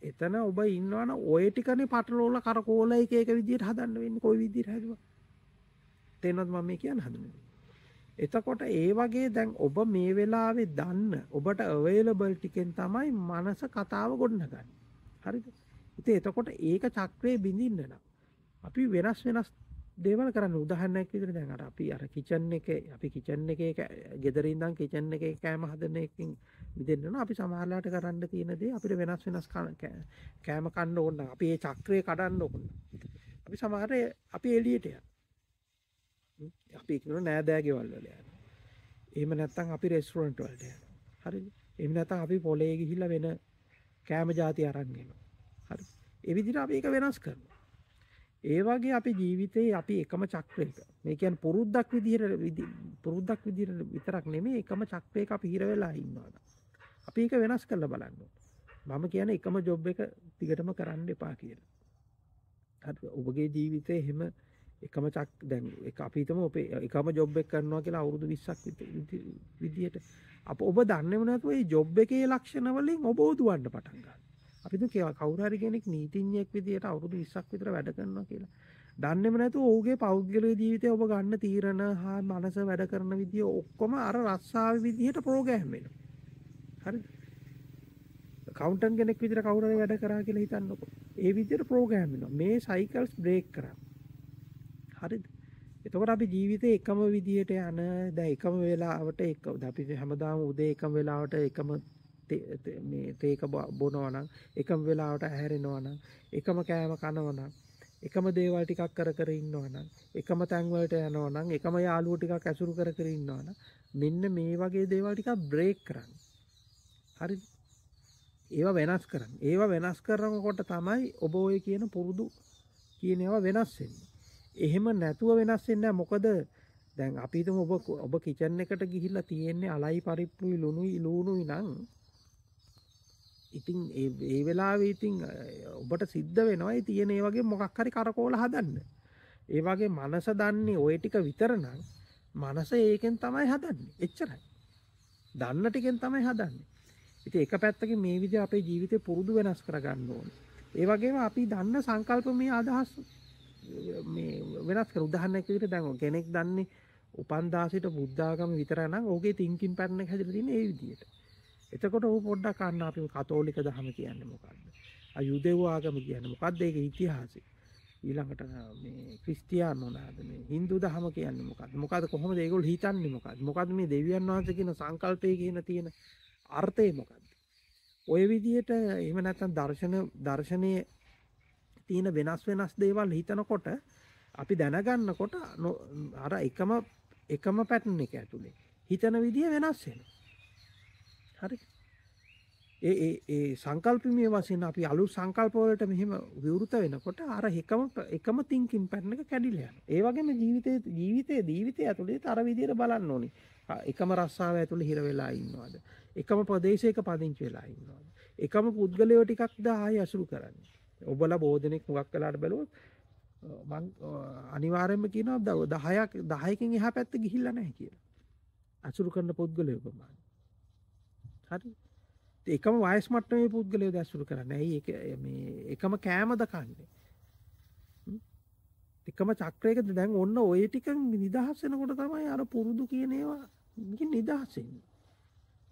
එතන ඔබ ඉන්නවන ඔය ටිකනේ පටලෝල කරකෝල එක එක විදිහට හදන්න වෙන්න කොයි විදිහට හැදුව තේනොත් මම මේ කියන්න හදන්නේ එතකොට ඒ වගේ දැන් ඔබ මේ වෙලාවේ දන්න ඔබට අවේලබල් ටිකෙන් තමයි මනස කතාව ගොඩනගන්නේ හරිද ඉතින් එතකොට ඒක චක්‍රේ බිඳින්න නම් අපි වෙනස් වෙනස් දේවල් කරන්න උදාහරණයක් විදිහට දැන් අර අපි අර කිචන් එකේ අපි කිචන් එකේ ගෙදර ඉඳන් කිචන් එකේ කෑම හදන එකකින් මිදෙන්න ඕන අපි සමහරලාට කරන්න තියෙන දේ අපිට වෙනස් වෙනස් කෑම කන්න ඕන අපි ඒ චක්‍රය කඩන්න ඕන අපි සමහර අපි එළියට යන අපි කියන නෑදෑ ගෙවල් වල යන එහෙම නැත්නම් අපි රෙස්ටුරන්ට් වලට යන හරිද එහෙම නැත්නම් අපි පොලේ ගිහිල්ලා වෙන කෑම જાති අරන් එනවා හරි ඒ විදිහට අපි ඒක වෙනස් කරනවා ඒ වගේ අපි ජීවිතයේ අපි එකම චක්‍රයක මේ කියන්නේ පුරුද්දක් විදිහට පුරුද්දක් විදිහට විතරක් නෙමෙයි එකම චක්‍රයක අපි හිර වෙලා ඉන්නවා. අපි ඒක වෙනස් කරලා බලන්න ඕනේ. මම කියන්නේ එකම ජොබ් එක දිගටම කරන්න එපා කියලා. හරි ඔබගේ ජීවිතේ හැම එකම චක් දැන් එක අපි හිතමු ඔබේ එකම ජොබ් එක කරනවා කියලා අවුරුදු 20ක් විදිහට අප ඔබ දන්නේම නැතුව මේ ජොබ් එකේ ලක්ෂණ වලින් ඔබ උදුවන්න පටන් ගන්නවා. අපිද කියව කවුරහරි කෙනෙක් නීතිඥයෙක් විදියට අවුරුදු 20ක් විතර වැඩ කරනවා කියලා. දන්නේම නැතුව ඔහුගේ පෞද්ගලික ජීවිතය ඔබ ගන්න තීරණ හා මනස වැඩ කරන විදිය ඔක්කොම අර රස්සාවේ විදියට ප්‍රෝග්‍රෑම් වෙනවා. හරිද? කවුන්ටන් කෙනෙක් විදියට කවුරුහරි වැඩ කරා කියලා හිතන්නකෝ. ඒ විදියට ප්‍රෝග්‍රෑම් වෙනවා. මේ සයිකල්ස් බ්‍රේක් කරා. හරිද? එතකොට අපි ජීවිතේ එකම විදියට යන දැන් එකම වෙලාවට එක අපි හැමදාම උදේ එකම වෙලාවට එකම මේ තේක බොනවා නම් එකම වෙලාවට ඇහැරෙනවා නම් එකම කෑම කනවා නම් එකම දේවල් ටිකක් කර කර ඉන්නවා නම් එකම තැන් වලට යනවා නම් එකම යාළුවෝ ටිකක් ඇසුරු කර කර ඉන්නවා නම් මෙන්න මේ වගේ දේවල් ටිකක් බ්‍රේක් කරන්න. හරි. ඒවා වෙනස් කරන්න. ඒවා වෙනස් කරනකොට තමයි ඔබ ඔය කියන පුරුදු කියන ඒවා වෙනස් වෙන්නේ. එහෙම නැතුව වෙනස් වෙන්නේ මොකද දැන් අපිතම ඔබ ඔබ කිචන් එකට ගිහිල්ලා තියෙන්නේ අලයි පරිප්පුයි ලුණුයි ලුණුයි නම් ඉතින් ඒ වෙලාවේ ඉතින් ඔබට සිද්ධ වෙනවා තියෙන ඒ වගේ මොකක් හරි කරකෝල හදන්න. ඒ වගේ මනස දන්නේ ওই ටික විතරනම් මනස ඒකෙන් තමයි හදන්නේ. එච්චරයි. දන්න ටිකෙන් තමයි හදන්නේ. ඉතින් එක පැත්තකින් මේ විදිහ අපේ ජීවිතේ පුරුදු වෙනස් කරගන්න ඕනේ. ඒ වගේම අපි දන්න සංකල්ප මේ අදහස් මේ වෙනස් කර උදාහරණයක් විදිහට දැන් කෙනෙක් දන්නේ උපන්දාසිට බුද්ධාගම විතරනම් ඕකේ තින්කින් පැටර්න් එක හැදලා තියෙන්නේ ඒ විදිහට. එතකොට ඌ පොඩ්ඩක් අන්න අපි කතෝලික දහම කියන්නේ මොකද්ද? ආ යුදෙව් ආගම කියන්නේ මොකද්ද? ඒකේ ඉතිහාසය. ඊළඟට මේ ක්‍රිස්තියානි මොනවාද මේ Hindu දහම කියන්නේ මොකද්ද? මොකද්ද කොහොමද ඒගොල්ලෝ හිතන්නේ මොකද්ද? මොකද්ද මේ දෙවියන් වහන්සේ කියන සංකල්පයේ කියන තියෙන අර්ථය මොකද්ද? ඔය විදිහට එහෙම නැත්නම් දර්ශන දර්ශනයේ තියෙන වෙනස් වෙනස් දේවල් හිතනකොට අපි දැනගන්නකොට අර එකම එකම පැටර්න් එක ඇතුලේ හිතන විදිය වෙනස් වෙනවා. හරි ඒ ඒ සංකල්පිමය වශයෙන් අපි අලු සංකල්පවලට මෙහෙම විවෘත වෙනකොට අර එකම එකම තිංකින් පැටන එක කැඩිලා යනවා. ඒ වගේම ජීවිතයේ ජීවිතයේ ජීවිතය ඇතුලේ තර විදියට බලන්න ඕනේ. එකම රස්සාව ඇතුලේ හිර වෙලා ඉන්නවද? එකම ප්‍රදේශයක පදිංචි වෙලා ඉන්නවද? එකම පුද්ගලයෝ ටිකක් දාහයි අසුරු කරන්නේ. ඔබලා බෝධනෙක් මුගක් කළාට බැලුවොත් මං අනිවාර්යෙන්ම කියනවා 10ක් 10කින් එහා පැත්ත ගිහිල්ලා නැහැ කියලා. අසුරු කරන පුද්ගලයෝ ප්‍රමාණය හරි එකම වයස් මට්ටමේ පුද්ගලයෝ දැසුරු කරන්න ඇයි එකම කෑමද කන්නේ එකම චක්‍රයකද දැන් ඔන්න ඔය ටික නිදහස්සෙනකොට තමයි අර පුරුදු කියන ඒවා නිදහසෙන්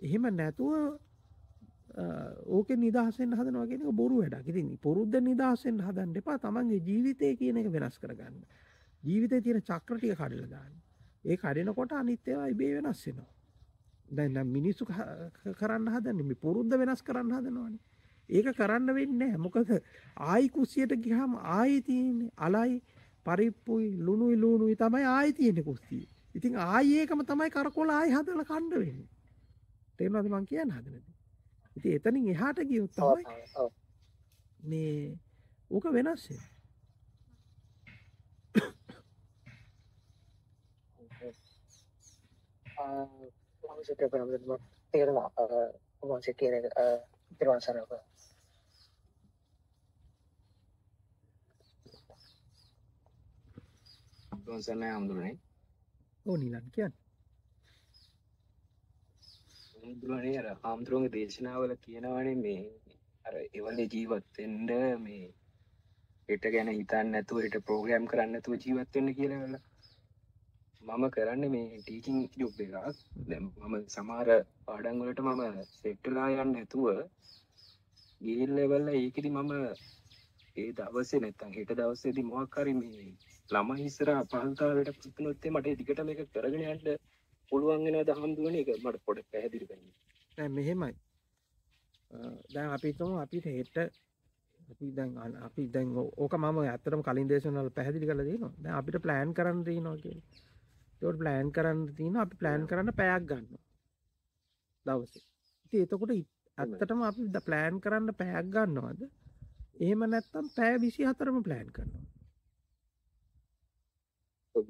එහෙම නැතුව ඕක නිදහසෙන් හදන වගෙන බොරු වැඩක් ඉතින් පුරුද්ධ නිදහසෙන් හදන්න එපා තමන්ගේ ජීවිතය කියන එක වෙනස් කරගන්න ජීවිතය තියෙන චක්‍රටික කඩල ගන්න ඒ කඩෙනකොට අනිත්‍යවා ඉබේ වෙනස් වෙනවා දැන් මිනිස්සු කරන්න හදන්නේ මේ පුරුද්ද වෙනස් කරන්න හදනවනේ. ඒක කරන්න වෙන්නේ නැහැ. මොකද ආයි කුස්සියට ගියාම ආයි තියෙන්නේ අලයි පරිප්පුයි ලුණුයි ලුණුයි තමයි ආයි තියෙන්නේ කුස්සිය. ඉතින් ආයි ඒකම තමයි කරකොල ආයි හදලා කන්න වෙන්නේ. තේරෙනවද මං කියන්න හදන්නේ? ඉතින් එතනින් එහාට ගියොත් තමයි මේ ඌක වෙනස් වෙන්නේ. වහන්සේ කැපරම තේරවා උවහන්සේ කියන පිරුවන් සරව සරණයි හමුදුරනේ ඕ නිලන් කියන්න හමුදුරනේ අර හාමුදුරුවන්ගේ දේශනාවල කියනවනේ මේ අර එවගේ ජීවත්වෙන්ඩ මේ එට ගැන හිතන්න නැතුව එට ප්‍රෝග්‍රෑම් කරන්න නැතුව ජීවත්වෙන්න කියලා මම කරන්න මේ ටීචිං යුබ් එකක් මම සමාර පාඩංවලට මම සෙට්ටලා යන්න ඇතුව ගිල්ලවල්ල ඒකෙති මම ඒ දවසේ නැත්තං හෙට දවස්සේද මොක්කරම ළම හිස්සර පහන්තාවට පිනොත්තේ මට දිකට මේක කරගෙන ඇන්ට පුළුවන්ගෙන දහන්දුවන එක මට පොඩ පැහැදිරි කන්න මෙහෙමයි දැන් අපිතුම අපිට හෙට අපි දැන් අපි දැන් ඕක මම ඇතරම කලින් දේශනල පැහදිි කලදී නවා අපිට ප්ලෑන් කරන්න දී නොගේ ඒකට ප්ලෑන් කරන්න තියෙන අපි ප්ලෑන් කරන්න පැයක් ගන්න දවසේ ඉතින් එතකොට ඇත්තටම අපි ප්ලෑන් කරන්න පැයක් ගන්නවද එහෙම නැත්තම් පැය 24ම ප්ලෑන් කරනවා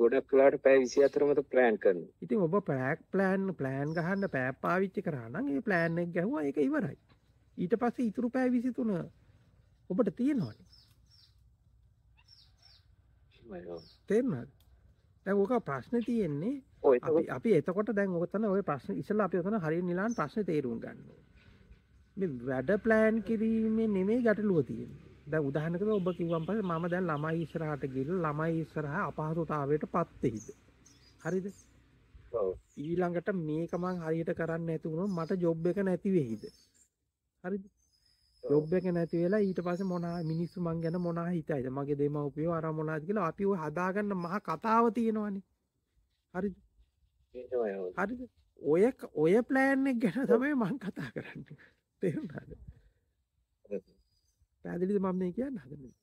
ගොඩක් වෙලාවට පැය 24මද ප්ලෑන් කරනවා ඉතින් ඔබ පැයක් ප්ලෑන් ප්ලෑන් ගහන්න පැය පාවිච්චි කරා නම් ඒ ප්ලෑන් එක ගැහුවා ඒක ඉවරයි ඊට පස්සේ ඉතුරු පැය 23 ඔබට තියෙනවනේ තේරුණාද දැන් ඕක ප්‍රශ්නේ තියෙන්නේ අපි අපි එතකොට දැන් ඕක තමයි ওই ප්‍රශ්නේ ඉස්සලා අපි ඔතන හරිය නිලාන් ප්‍රශ්නේ තේරුම් ගන්න මේ වැඩ ප්ලෑන් කිරීමේ නෙමෙයි ගැටලුව තියෙන්නේ දැන් උදාහරණයකට ඔබ කිව්වන් පස්සේ මම දැන් ළමයි ඉස්සරහට ගිහිල්ලා ළමයි ඉස්සරහා අපහසුතාවයට පත් වෙයිද හරිද ඊළඟට මේක මං හරියට කරන්න නැති වුණොත් මට ජොබ් එක නැති වෙයිද හරිද ජොබ් එක නැති වෙලා ඊට පස්සේ මොනා මිනිස්සු මං ගැන මොනා හිතයිද මගේ දෙමව්පියෝ අර මොනාද කියලා අපි ඔය හදාගන්න මහා කතාව තියෙනවනේ හරිද හරිද ඔය ඔය ප්ලෑන් එක ගැන තමයි මං කතා කරන්නේ තේරුණාද පැහැදිලිද මම මේ කියන්න හදන්නේ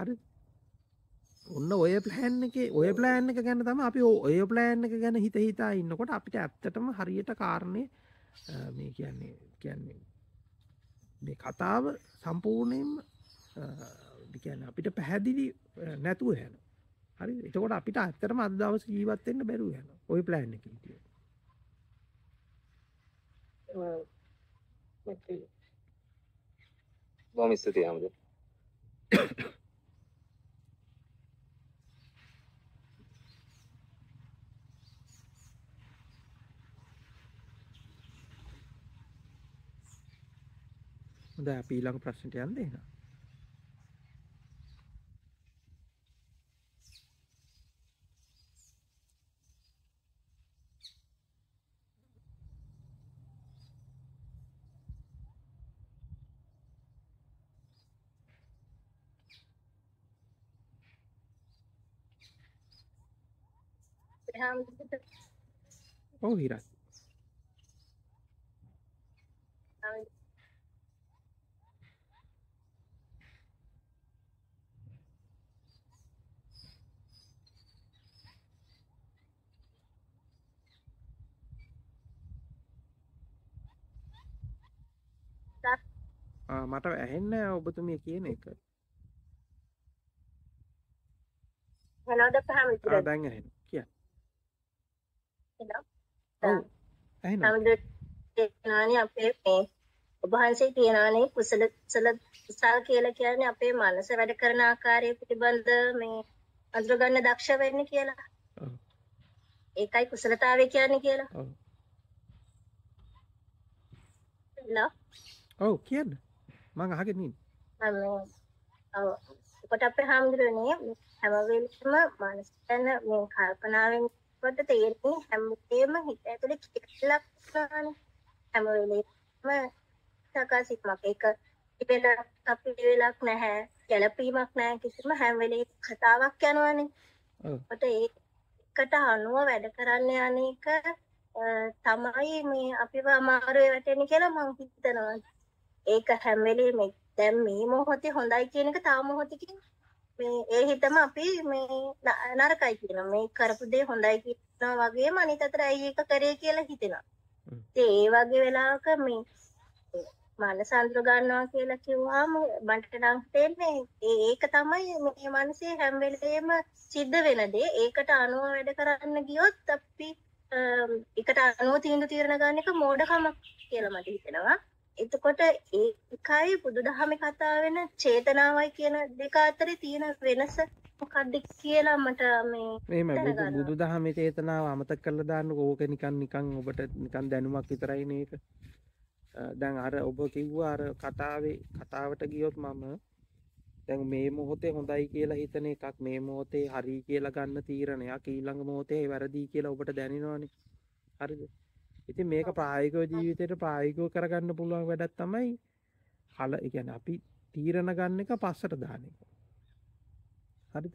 හරි ඔන්න ඔය ප්ලෑන් එකේ ඔය ප්ලෑන් එක ගැන තමයි අපි ඔය ප්ලෑන් එක ගැන හිත හිතා ඉන්නකොට අපිට ඇත්තටම හරියට කාරණේ මේ කියන්නේ කියන්නේ මේ කතාව සම්පූර්ණයෙන්ම කියන්නේ අපිට පැහැදිලි නැතුව යනවා. හරි එතකොට අපිට ඇත්තටම අද දවසේ ජීවත් වෙන්න බැරුව යනවා. ওই plan එකේ හිටියොත්. බොහොම ස්තුතියි හැමදෙම. හොඳයි අපි ඊළඟ ප්‍රශ්නට යන්න එහෙනම්. ඔව් හිරත් මට ඇහෙන්න ඔබතුමිය කියන එක හලෝද පහම කියලා දැන් ඇහෙන කියන්න ඇහෙනවා අපේ මේ ඔබ වහන්සේ කියනවානේ කුසල කුසල කුසල් කියලා කියන්නේ අපේ මනස වැඩ කරන ආකාරය පිළිබඳ මේ අඳුරගන්න දක්ෂ වෙන්න කියලා ඒකයි කුසලතාවය කියන්නේ කියලා ඔව් ඔව් කියන්න මං අහගෙන ඉන්නේ. එතකොට අපේ හාමුදුරනේ හැමවෙලෙම මනසටන මේ කල්පනාවෙන් කොට තේරෙන්නේ හැමතේම හිත ඇතුලේ කිලක් ගන්න හැමවෙලෙම සකසිතමක් ඒක ඉතලා අපි වෙලක් නැහැ ගැළපීමක් නැහැ කිසිම හැමවෙලේ කතාවක් යනවනේ. ඔව්. ඒකට අනුව වැඩ කරන්න යන එක තමයි මේ අපිව අමාරුවේ වැටෙන්නේ කියලා මම හිතනවා. ඒක හැම්වෙලේ මේ දැම් මේ මොහොතේ හොඳයි කියන එක තාව මොහොතකින් මේ ඒ හිතම අපි මේ නරකයි කියන මේ කරපු දේ හොඳයි කියනවා වගේ මනිත අතර ඇයි ඒක කරේ කියලා හිතෙනවා ඒ වගේ වෙලාවක මේ මන සඳුර ගන්නවා කියලා කිව්වාම මට නම් තේන්නේ ඒක තමයි මේ මනසේ හැම වෙලේම සිද්ධ වෙන දේ. ඒකට අනුව වැඩ කරන්න ගියොත් අපි ඒකට අනුව තීන්දුව తీරන ගන්න එක මෝඩකමක් කියලා මට හිතෙනවා. එතකොට ඒකයි බුදුදහම කතා වෙන චේතනාවයි කියන දෙක අතරේ තියෙන වෙනස මොකක්ද කියලා මට මේ මේ බුදුදහමේ චේතනාව අමතක කරලා දාන්න ඕක නිකන් නිකන් ඔබට නිකන් දැනුමක් විතරයි නේක. දැන් අර ඔබ කිව්වා අර කතාවේ කතාවට ගියොත් මම දැන් මේ මොහොතේ හොඳයි කියලා හිතන එකක් මේ මොහොතේ හරි කියලා ගන්න තීරණයක් ඊළඟ මොහොතේ වැරදි කියලා ඔබට දැනෙනවනේ. හරිද? ඉතින් මේක ප්‍රායෝගිකව ජීවිතයට ප්‍රායෝගිකව කරගන්න පුළුවන් වැඩක් තමයි කල කියන්නේ අපි තීරණ ගන්න එක පස්සට දාන එක. හරිද?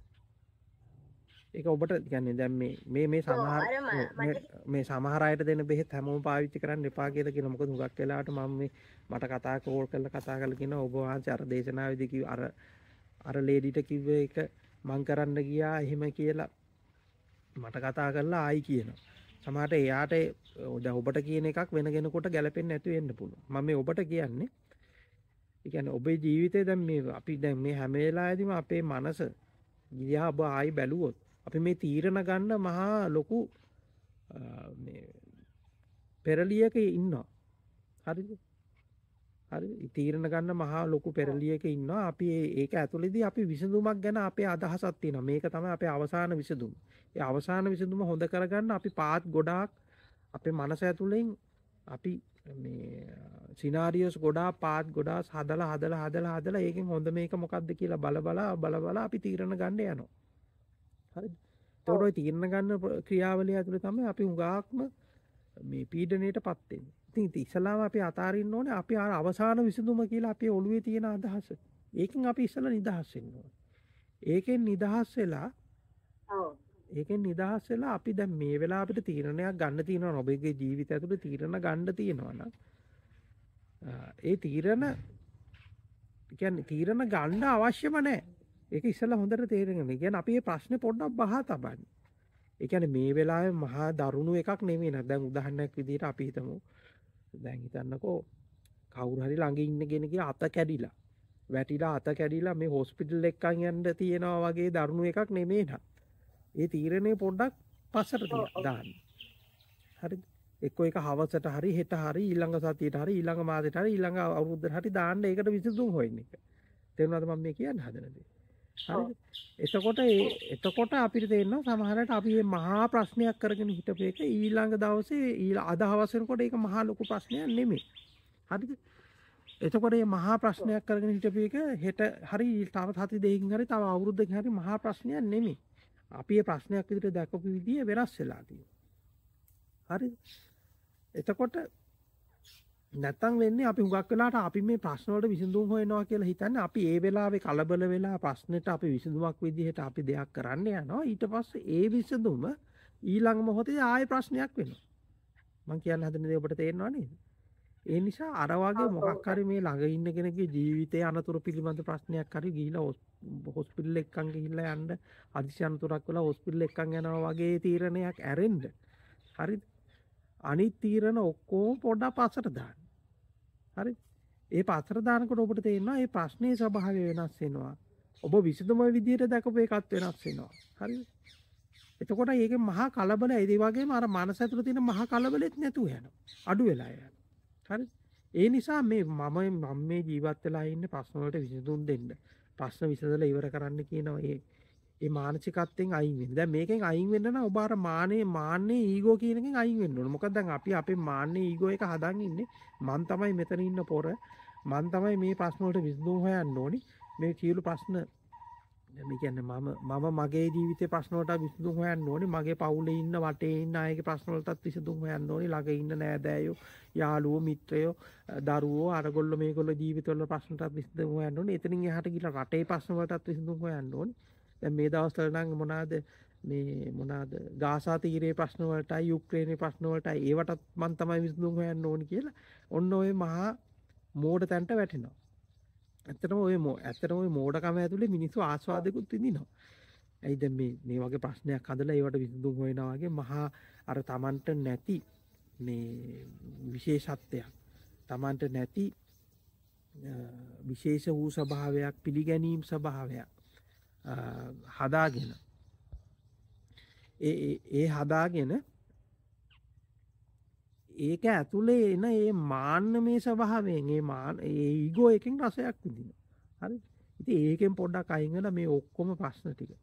ඒක ඔබට කියන්නේ දැන් මේ මේ මේ සමහර මේ සමහර අයට දෙන බෙහෙත් හැමෝම පාවිච්චි කරන්න එපා කියලා කියන මොකද හුඟක් වෙලාවට මම මේ මට කතා කෝල් කරලා කතා කරලා කියන ඔබ වහන්සේ අර දේශනාවේදී කිව් අර අර ලේඩිට කිව්ව එක මං කරන්න ගියා එහෙම කියලා මට කතා කරලා ආයි කියනවා. සමහට එයාට ඔද ඔබට කියන එකක් වෙනගෙනකොට ගැලපෙන් නැතු වෙන්න පුළු මම ඔබට කියන්නේ එකන ඔබේ ජීවිතය දැම් මේ අපි දැන් මේ හැමේලා ඇතිම අපේ මනස ගියා ඔබ ආයි බැලුවොත් අපි මේ තීරණ ගන්න මහා ලොකු පෙරලියක ඉන්නවා හරිද හරි තීරණ ගන්න මහා ලොකු පෙරලියක ඉන්නවා අපි ඒක ඇතුළේදී අපි විසඳුමක් ගැන අපේ අදහසක් තියෙනවා මේක තමයි අපේ අවසාන විසඳුම. ඒ අවසාන විසඳුම හොඳ කරගන්න අපි පාත් ගොඩාක් අපේ මනස ඇතුළෙන් අපි මේ සිනාරියෝස් ගොඩාක් පාත් ගොඩාක් හදලා හදලා හදලා හදලා ඒකෙන් හොඳ මේක මොකද්ද කියලා බල බලා බල බලා අපි තීරණ ගන්න යනවා. හරිද? ඒතකොට ওই තීරණ ගන්න ක්‍රියාවලිය ඇතුළේ තමයි අපි හුඟාක්ම මේ පීඩණයට පත් වෙන්නේ. ඉතින් ඉස්සලාම අපි අතාරින්න ඕනේ අපි අර අවසාන විසඳුම කියලා අපේ ඔළුවේ තියෙන අදහස. ඒකෙන් අපි ඉස්සලා නිදහස් වෙන්න ඕනේ. ඒකෙන් නිදහස් වෙලා ඒකෙන් නිදහස් වෙලා අපි දැන් මේ වෙලාව අපිට තීරණයක් ගන්න තියෙනවා ඔබගේ ජීවිතය ඇතුළේ තීරණ ගන්න තියෙනවා නම් ඒ තීරණ කියන්නේ තීරණ ගන්න අවශ්‍යම නැහැ. ඒක ඉස්සලා හොඳට තේරෙන්න ඕනේ. කියන්නේ අපි මේ ප්‍රශ්නේ පොඩ්ඩක් බහා තබන්න. ඒ කියන්නේ මේ වෙලාවේ මහා දරුණු එකක් නෙමෙයි නේද? දැන් උදාහරණයක් විදිහට අපි හිතමු දැන් හිතන්නකෝ කවුරු හරි ළඟ ඉන්න ගෙනගේ අත කැඩිලා වැටිලා අත කැඩිලා මේ හොස්පිටල් එක්කන් යන්න තියෙනවා වගේ දරුණු එකක් නෙමේ නම් ඒ තීරණය පොඩ්ඩක් පස්සට දාන්න හරි එක්ක එක හවසට හරි හෙට හරි ඊළඟ සතියට හරි ඊළඟ මාසෙට හරි ඊළඟ අවුරුද්දට හරි දාන්න ඒකට විසඳුම් හොයන එක තේරුණාද මම මේ කියන්න හදන දේ හරිද? එතකොට ඒ එතකොට අපිට තේරෙනවා සමහරවිට අපි මේ මහා ප්‍රශ්නයක් කරගෙන හිටපු එක ඊළඟ දවසේ ඊළ අද හවස වෙනකොට ඒක මහා ලොකු ප්‍රශ්නයක් නෙමෙයි. හරිද? එතකොට මේ මහා ප්‍රශ්නයක් කරගෙන හිටපු එක හෙට හරි තව සති දෙකකින් හරි තව අවුරුද්දකින් හරි මහා ප්‍රශ්නයක් නෙමෙයි. අපි මේ ප්‍රශ්නයක් විදිහට දැකපු විදිය වෙනස් වෙලා තියෙනවා. හරිද? එතකොට නැත්තම් වෙන්නේ අපි හුඟක් වෙලාට අපි මේ ප්‍රශ්න වලට විසඳුම් හොයනවා කියලා හිතන්නේ අපි ඒ වෙලාවේ කලබල වෙලා ප්‍රශ්නෙට අපි විසඳුමක් විදිහට අපි දෙයක් කරන්න යනවා ඊට පස්සේ ඒ විසඳුම ඊළඟ මොහොතේ ආයෙ ප්‍රශ්නයක් වෙනවා මම කියන්න හදන දේ ඔබට තේරෙනව නේද ඒ නිසා අර වගේ මොකක් හරි මේ ළඟ ඉන්න කෙනෙක්ගේ ජීවිතයේ අනතුරු පිළිබඳ ප්‍රශ්නයක් හරි ගිහිලා හොස්පිටල් එකකන් ගිහිල්ලා යන්න අදිසි අනතුරක් වෙලා හොස්පිටල් එකකන් යනවා වගේ තීරණයක් ඇරෙන්න හරිද අනිත් තීරණ ඔක්කොම පොඩ්ඩක් පස්සට දාන්න හරි ඒ පසරධානකට ඔබට තේෙනවා ඒ ප්‍රශ්නය සභාව වෙනස් වෙනවා ඔබ විසිතුම විදියට දැකපේ එකත් වෙනස් වෙනවා හරි එතකොට ඒක මහා කලබල ඇදේ වගේ මර මනස ඇතුළ තියෙන මහා කලබලෙත් නැතුව යන අඩු වෙලා යන හරි ඒ නිසා මේ මම මම මේ ජීවත් වෙලා ඉන්න ප්‍රශ්න වලට විසඳුම් දෙන්න ප්‍රශ්න විසඳලා ඉවර කරන්න කියනවා ඒ ඒ මානසිකත්වයෙන් අයින් වෙන්න. දැන් මේකෙන් අයින් වෙන්න නම් ඔබ අර මානේ මාන්නේ ඊගෝ කියන එකෙන් අයින් වෙන්න ඕන. මොකද දැන් අපි අපේ මාන්නේ ඊගෝ එක හදන් ඉන්නේ. මං තමයි මෙතන ඉන්න පොර. මං තමයි මේ ප්‍රශ්න වලට විසඳුම් හොයන්න ඕනි. මේ සියලු ප්‍රශ්න මේ කියන්නේ මම මම මගේ ජීවිතේ ප්‍රශ්න වලට විසඳුම් හොයන්න ඕනි. මගේ පවුලේ ඉන්න වටේ ඉන්න අයගේ ප්‍රශ්න වලටත් විසඳුම් හොයන්න ඕනි. ළඟ ඉන්න නෑදෑයෝ, යාළුවෝ, මිත්‍රයෝ, දරුවෝ අරගොල්ලෝ මේගොල්ලෝ ජීවිතවල ප්‍රශ්නටත් විසඳුම් හොයන්න ඕනි. එතනින් එහාට ගිහලා රටේ ප්‍රශ්න වලටත් විසඳුම් හොයන්න ඕනි. මේ දවස්වල නම් මොනාද මේ මොනාද ගාසා තීරයේ ප්‍රශ්නවලටයි යුක්්‍රේණය ප්‍රශ්නවලටයි ඒවටත් මන් තමයි විසඳුම් හොයන්න ඕන කියලා ඔන්න ඔය මහා මෝඩ තැන්ට වැටෙනවා ඇත්තටම ඔය මෝ ඇත්තටම ඔය මෝඩකම ඇතුලේ මිනිස්සු ආස්වාදකුත් විඳිනවා ඇයිද මේ මේ වගේ ප්‍රශ්නයක් හදලා ඒවට විසඳුම් හොයනවා වගේ මහා අර Tamanට නැති මේ විශේෂත්වයක් Tamanට නැති විශේෂ වූ ස්වභාවයක් පිළිගැනීම් ස්වභාවයක් හදාගෙන ඒ හදාගෙන ඒක ඇතුළේ එන ඒ මාන්න මේ සභාවෙන් ඒ මාන ඒගෝ එකෙන් රසයක් විදින හරි ඉති ඒකෙන් පොඩ්ඩක් අයිංගල මේ ඔක්කොම ප්‍රශ්න ටික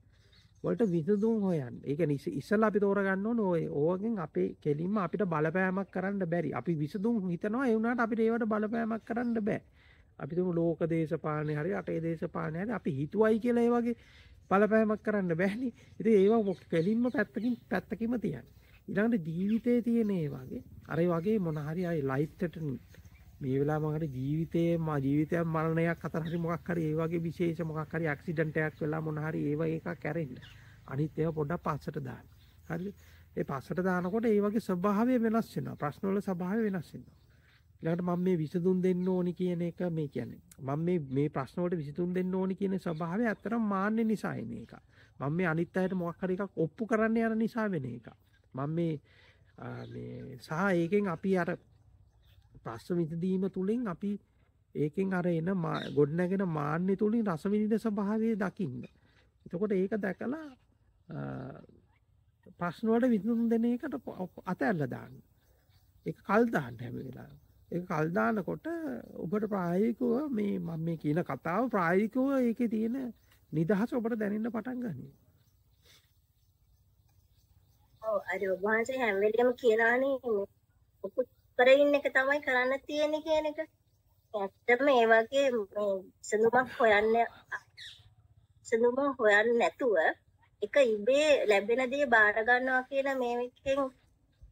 වලට විසදුම් හොයන් ඒක නිස ඉස්සල් අපි තෝරගන්න නොය ඕගෙන් අපේ කෙලින්ම අපිට බලපෑමක් කරන්න බැරි අපි විසදුම් හිතනවා එවුණට අපිට ඒවට බලපෑමක් කරන්න බෑ අපිතුම ලෝක දේශපානය හරි අටේ දේශපානය හරි අපි හිතුවයි කියලා ඒ වගේ බලපෑමක් කරන්න බැහනි ඉතින් ඒවා මොක කෙලින්ම පැත්තකින් පැත්තකින්ම තියන් ඊළඟට ජීවිතේ තියෙන ඒ වගේ අර වගේ මොන හරි අය ලයිෆ්ට මේ වෙලාව මකට ජීවිතේ මා ජීවිතයක් මරණයක් අතර හරි මොකක් හරි ඒ වගේ විශේෂ මොකක් හරි ඇක්සිඩන්ට් එකක් වෙලා මොන හරි ඒව එකක් කැරෙන්න අනිත් ඒවා පොඩ්ඩක් පස්සට දාන්න හරිද ඒ පස්සට දානකොට ඒ වගේ ස්වභාවය වෙනස් වෙනවා ප්‍රශ්නවල ස්වභාවය වෙනස් වෙනවා ඊළඟට මම මේ විසඳුම් දෙන්න ඕනි කියන එක මේ කියන්නේ මම මේ මේ ප්‍රශ්න වලට විසඳුම් දෙන්න ඕනි කියන ස්වභාවය ඇත්තටම මාන්නේ නිසා එන එක. මම මේ අනිත් අයට මොකක් හරි එකක් ඔප්පු කරන්න යන නිසා වෙන එක. මම මේ මේ සහ ඒකෙන් අපි අර ප්‍රශ්න විසඳීම තුලින් අපි ඒකෙන් අර එන ගොඩනැගෙන මාන්නේ තුලින් රස විඳින ස්වභාවය දකින්න. එතකොට ඒක දැකලා ප්‍රශ්න වලට විසඳුම් දෙන එකට අතැල්ලා දාන්න. ඒක කල් දාන්න හැම වෙලාවෙම. ඒ කල්දානකොට ඔබට ප්‍රායකව මේ මම මේ කියන කතාව ප්‍රායකව ඒක තියෙන නිදහස ඔබට දැනන්න පටන් ගනී අර ඔබහන්සේ හැම්වලම කියලානේ ඔපුත් කරඉන්න එක තමයි කරන්න තියෙන කියන එක ඇත්තම ඒ වගේ සඳුමක් හොයන්න සඳුම හොයන්න නැතුව එක ඉබේ ලැබෙන දේ බාරගන්නවා කියන මේකෙන්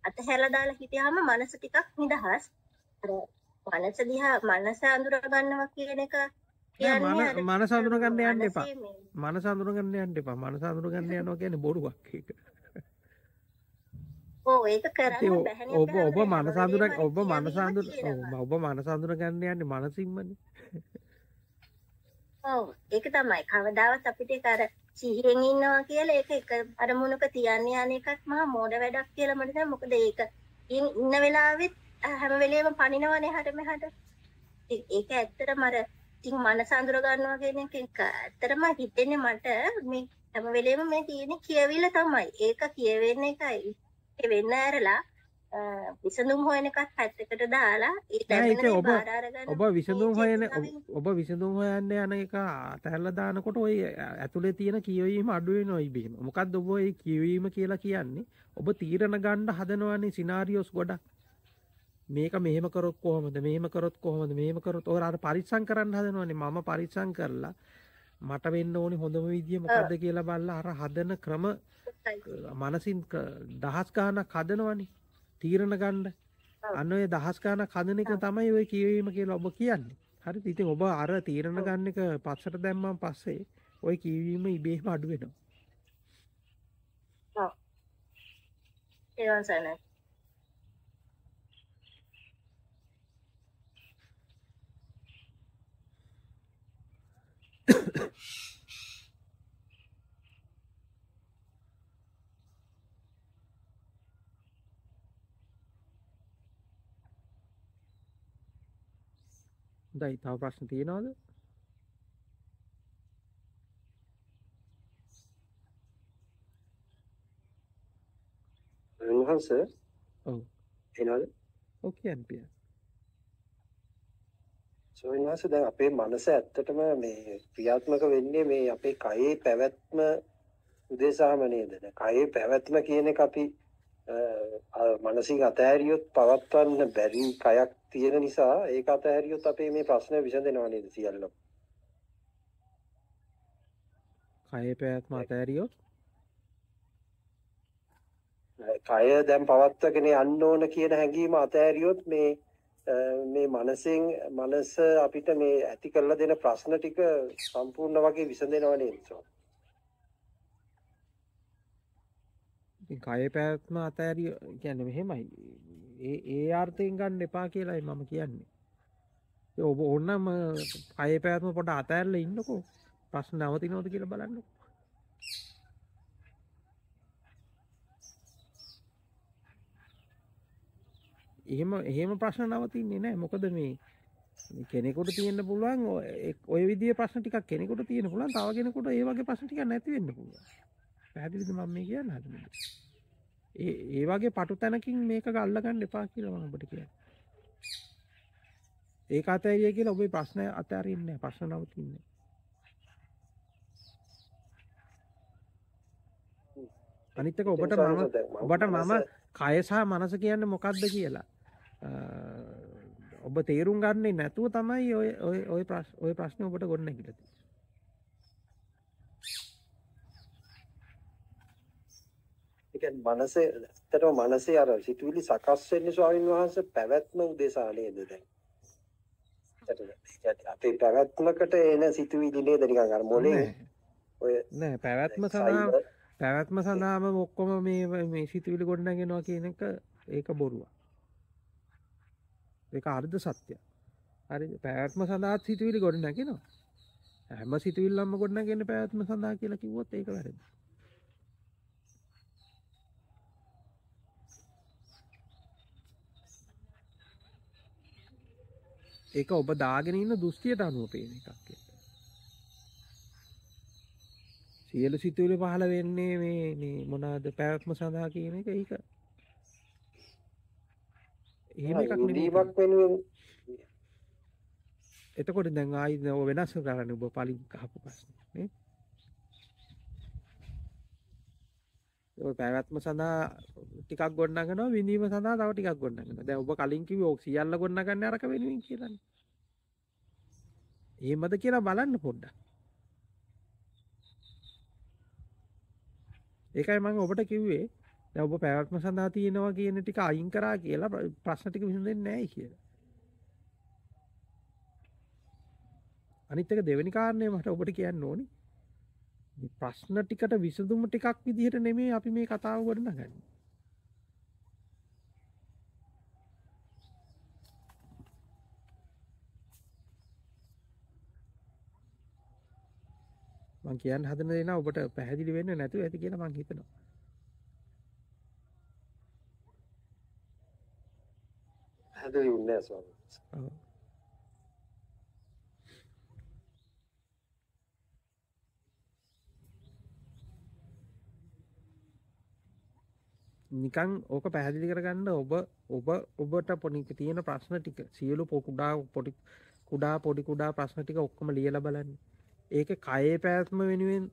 අතහැරලා දාලා හිටියාම මනස ටිකක් නිදහස් මනස දිහා මනස අඳුර ගන්නවා කියන එක මන සඳුර ගන්න යන්න එපා මන සඳුර ගන්න යන්න එපා මන සඳුර ගන්න යනවා කියන්නේ බොරුවක් ඒක ඔබ ඔබ මන සඳුරක් ඔබ මන සඳුර ඔබ මන සඳුර ගන්න යන්නේ මනසින්මනේ ඔව් ඒක තමයි කවදාවත් අපිට අර සිහියෙන් ඉන්නවා කියලා ඒක එක අරමුණක තියන්න යන එකක් මහා මෝඩ වැඩක් කියලා මට දැන් මොකද ඒක ඉන්න වෙලාවෙත් හැම වෙලේම පනිනවනේ හට මෙහට ඒක ඇත්තට මර ඉතින් මනස අඳුර ගන්නවා කියන එක ඇත්තටම හිතෙන්නේ මට මේ හැම වෙලේම මේ තියෙන කියවිල තමයි ඒක කියවෙන්නේ එකයි ඒ වෙන්න ඇරලා විසඳුම් හොයන එකත් පැත්තකට දාලා ඊට ඔබ ඔබ විසඳුම් හොයන ඔබ විසඳුම් හොයන්න යන එක අතහැරලා දානකොට ඔය ඇතුලේ තියෙන කියවීම අඩු වෙනවා ඉබේම. මොකක්ද ඔබ ඒ කියවීම කියලා කියන්නේ? ඔබ තීරණ ගන්න හදනවනේ සිනාරියෝස් ගොඩක්. මේක මෙහෙම කරොත් කොහොමද මෙහෙම කරොත් කොහොමද මෙහෙම කරොත් ඔය අර පරිස්සම් කරන්න හදනවනේ මම පරිස්සම් කරලා මට වෙන්න ඕනේ හොඳම විදිය මොකද්ද කියලා බලලා අර හදන ක්‍රම මනසින් දහස් ගාණක් හදනවනේ තීරණ ගන්න අන්න ඔය දහස් ගාණක් හදන එක තමයි ඔය කියවීම කියලා ඔබ කියන්නේ හරිද ඉතින් ඔබ අර තීරණ ගන්න එක පස්සට දැම්මන් පස්සේ ඔය කියවීම ඉබේම අඩු වෙනවා ඔව් ඒ වගේ දයි තව ප්‍රශ්න තියෙනවද වහන්ස ඔව් එනවද ඔව් කියන්න පියා සෝවින්වාස දැන් අපේ මනස ඇත්තටම මේ ක්‍රියාත්මක වෙන්නේ මේ අපේ කයේ පැවැත්ම උදෙසාම නේද? කයේ පැවැත්ම කියන එක අපි මනසින් අතහැරියොත් පවත්වන්න බැරි කයක් තියෙන නිසා ඒක අතහැරියොත් අපේ මේ ප්‍රශ්න විසඳෙනවා නේද සියල්ලම. කයේ පැවැත්ම අතහැරියොත් කය දැන් පවත්වගෙන යන්න ඕන කියන හැඟීම අතහැරියොත් මේ මේ මනසින් මනස අපිට මේ ඇති කරලා දෙන ප්‍රශ්න ටික සම්පූර්ණ වගේ විසඳෙනව නේද ස්වාමී? ඉතින් කය පැවැත්ම අතෑරිය කියන්නේ මෙහෙමයි. ඒ ඒ අර්ථයෙන් ගන්න එපා කියලායි මම කියන්නේ. ඔබ ඕනම කය පැවැත්ම පොඩ අතෑරලා ඉන්නකෝ. ප්‍රශ්න නවතිනවද කියලා බලන්නකෝ. එහෙම එහෙම ප්‍රශ්න නවතින්නේ නෑ මොකද මේ කෙනෙකුට තියෙන්න පුළුවන් ඔය විදිය ප්‍රශ්න ටිකක් කෙනෙකුට තියෙන පුළුවන් තව කෙනෙකුට ඒ වගේ ප්‍රශ්න ටිකක් නැති වෙන්න පුළුවන් පැහැදිලිද මම මේ කියන්න හදන්නේ ඒ ඒ වගේ පටු තැනකින් මේක ගල්ලා ගන්න එපා කියලා මම ඔබට කියන්නේ ඒක අතහැරිය කියලා ඔබේ ප්‍රශ්න අතහරින්නේ නැහැ ප්‍රශ්න නවතින්නේ අනිත් එක ඔබට මම ඔබට මම කය සහ මනස කියන්නේ මොකද්ද කියලා ඔබ තේරුම් ගන්නේ නැතුව තමයි ඔය ඔය ප්‍රශ් ඔය ප්‍රශ්න ඔබට ගොන්න හිටති මනසේ ඇත්තටම මනසේ අර සිතුවිලි සකස් වෙන්නේ ස්වාමින් වහන්සේ පැවැත්ම උදෙසා නේද දැන්. අපේ පැවැත්මකට එන සිතුවිලි නේද නිකන් අර මොලේ ඔය නෑ පැවැත්ම සඳහා පැවැත්ම සඳහාම ඔක්කොම මේ මේ සිතුවිලි ගොඩනගෙනවා කියන එක ඒක බොරුවක්. ඒක අර්ධ සත්‍යයක්. හරි පැවැත්ම සඳහා සිතුවිලි ගොඩ නැගෙනවා. හැම සිතුවිල්ලක්ම ගොඩ නැගෙන්නේ පැවැත්ම සඳහා කියලා කිව්වොත් ඒක වැරදි. ඒක ඔබ දාගෙන ඉන්න දෘෂ්ටියට අනුව පේන එකක් ඒක. සියලු සිතුවිලි පහළ වෙන්නේ මේ මේ මොනවාද පැවැත්ම සඳහා කියන එක ඒක එහෙම එකක් නෙමෙයි වෙනුවෙන් එතකොට දැන් ආයි වෙනස් කරන්න ඔබ පලින් කහපු ප්‍රශ්නේ නේ ඔය පැවැත්ම සඳහා ටිකක් ගොඩනගනවා විඳීම සඳහා තව ටිකක් ගොඩනගනවා දැන් ඔබ කලින් කිව්වේ ඔක් සියල්ල ගොඩනගන්නේ අරක වෙනුවෙන් කියලානේ එහෙමද කියලා බලන්න පොඩ්ඩක් ඒකයි මම ඔබට කිව්වේ ඔබ පැවැත්ම සඳහා තියෙනවා කියන ටික අයින් කරා කියලා ප්‍රශ්න ටික විසඳෙන්නේ නැහැ කියලා. අනිත් එක දෙවෙනි කාරණේ මට ඔබට කියන්න ඕනි. මේ ප්‍රශ්න ටිකට විසඳුම ටිකක් විදිහට නෙමෙයි අපි මේ කතාව ගොඩනගන්නේ. මං කියන්න හදන දේ නා ඔබට පැහැදිලි වෙන්නේ නැතුව ඇති කියලා මං හිතනවා. පැහැදිලි වුණේ ස්වාමීන් නිකන් ඕක පැහැදිලි කරගන්න ඔබ ඔබ ඔබට පොනික තියෙන ප්‍රශ්න ටික සියලු පොකුඩා පොටි කුඩා පොඩි කුඩා ප්‍රශ්න ටික ඔක්කොම ලියලා බලන්න ඒක කයේ පැවැත්ම වෙනුවෙන්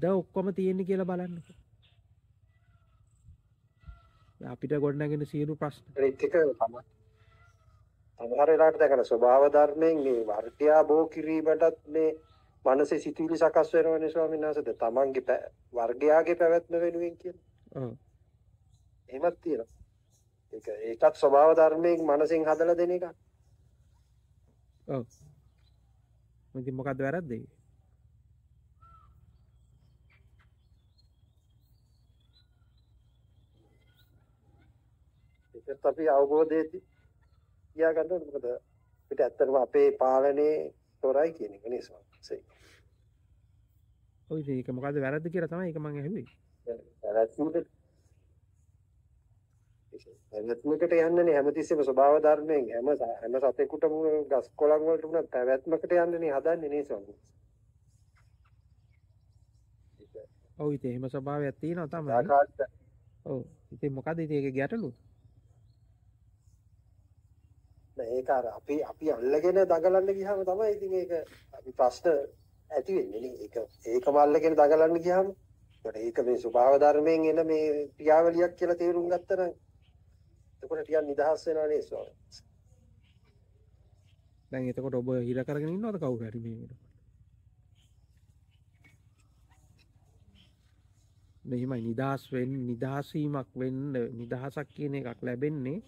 ද ඔක්කොම තියෙන්නේ කියලා බලන්නකෝ අපිට ගොඩනගෙන සියලු ප්‍රශ්න රිතික සමහරලාට දැකන ස්වභාව ධර්මයෙන් මේ වර්ත්‍යා බෝ කිරීමටත් මේ මනසේ සිතුවිලි සකස් වෙනවනේ ස්වාමීන් වහන්සේද තමන්ගේ වර්ගයාගේ පැවැත්ම වෙනුවෙන් කියලා. ඔව්. එහෙමත් තියෙනවා. ඒක ඒකත් ස්වභාව ධර්මයෙන් මනසින් හදලා දෙන එකක්. ඔව්. මොකද වැරද්ද ඒක? ඒත් අපි අවබෝධයේදී කියා ගන්න ඕනේ මොකද අපිට ඇත්තටම අපේ පාලනේ තොරයි කියන එක නේ සමහරවිට. ඔය ඒක මොකද්ද වැරද්ද කියලා තමයි ඒක මම ඇහුවේ. වැරද්දුට පැවැත්මකට යන්නනේ හැමතිස්සෙම ස්වභාව ධර්මයෙන් හැම හැම සතෙකුටම ගස් කොළන් වලට උනත් පැවැත්මකට යන්නනේ හදන්නේ නේ සමහරවිට. ඔව් ඉතින් එහෙම ස්වභාවයක් තියෙනවා තමයි. ඔව් ඉතින් මොකද ඉතින් ඒක ගැටලුව? ඒක අර අපි අපි අල්ලගෙන දඟලන්න ගියාම තමයි ඉතින් ඒක අපි ප්‍රශ්න ඇති වෙන්නේ නේ ඒක ඒකම අල්ලගෙන දඟලන්න ගියාම ඒකට ඒක මේ ස්වභාව ධර්මයෙන් එන මේ ක්‍රියාවලියක් කියලා තේරුම් ගත්තනම් එතකොට ටිකක් නිදහස් වෙනවා නේ ස්වාමී දැන් එතකොට ඔබ හිර කරගෙන ඉන්නවද කවුරු හරි මේ වෙනකොට? මෙහිමයි නිදහස් වෙන්න නිදහසීමක් වෙන්න නිදහසක් කියන එකක් ලැබෙන්නේ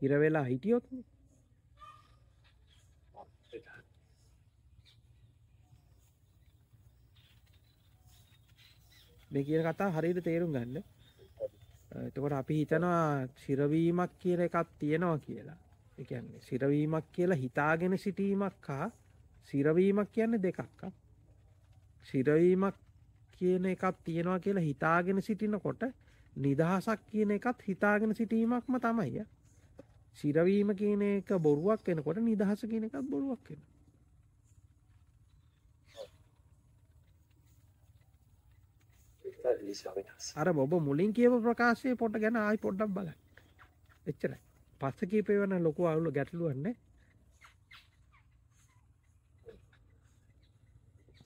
හිර වෙලා හිටියොත් නේ. මේ කියන කතා හරියට තේරුම් ගන්න එතකොට අපි හිතනවා සිරවීමක් කියර එකක් තියෙනවා කියලා එකන්නේ සිරවීමක් කියලා හිතාගෙන සිටීමක් හා සිරවීමක් කියන්නේ දෙකක්ක සිරවීමක් කියන එකක් තියෙනවා කියලා හිතාගෙන සිටිනකොට නිදහසක් කියන එකත් හිතාගෙන සිටීමක්ම තමයිය සිරවීම කියන එක බොරුවක් වෙනකොට නිදහස කියන එකත් බොරුවක් වෙනවා අර බොබ මුලින් කියව ප්‍රකාශය පොට ගැන ආයි පොඩ්ඩක් බල එච්චර පස්ස කීපය වන ලොකු අවුලු ගැටලුවන්නේ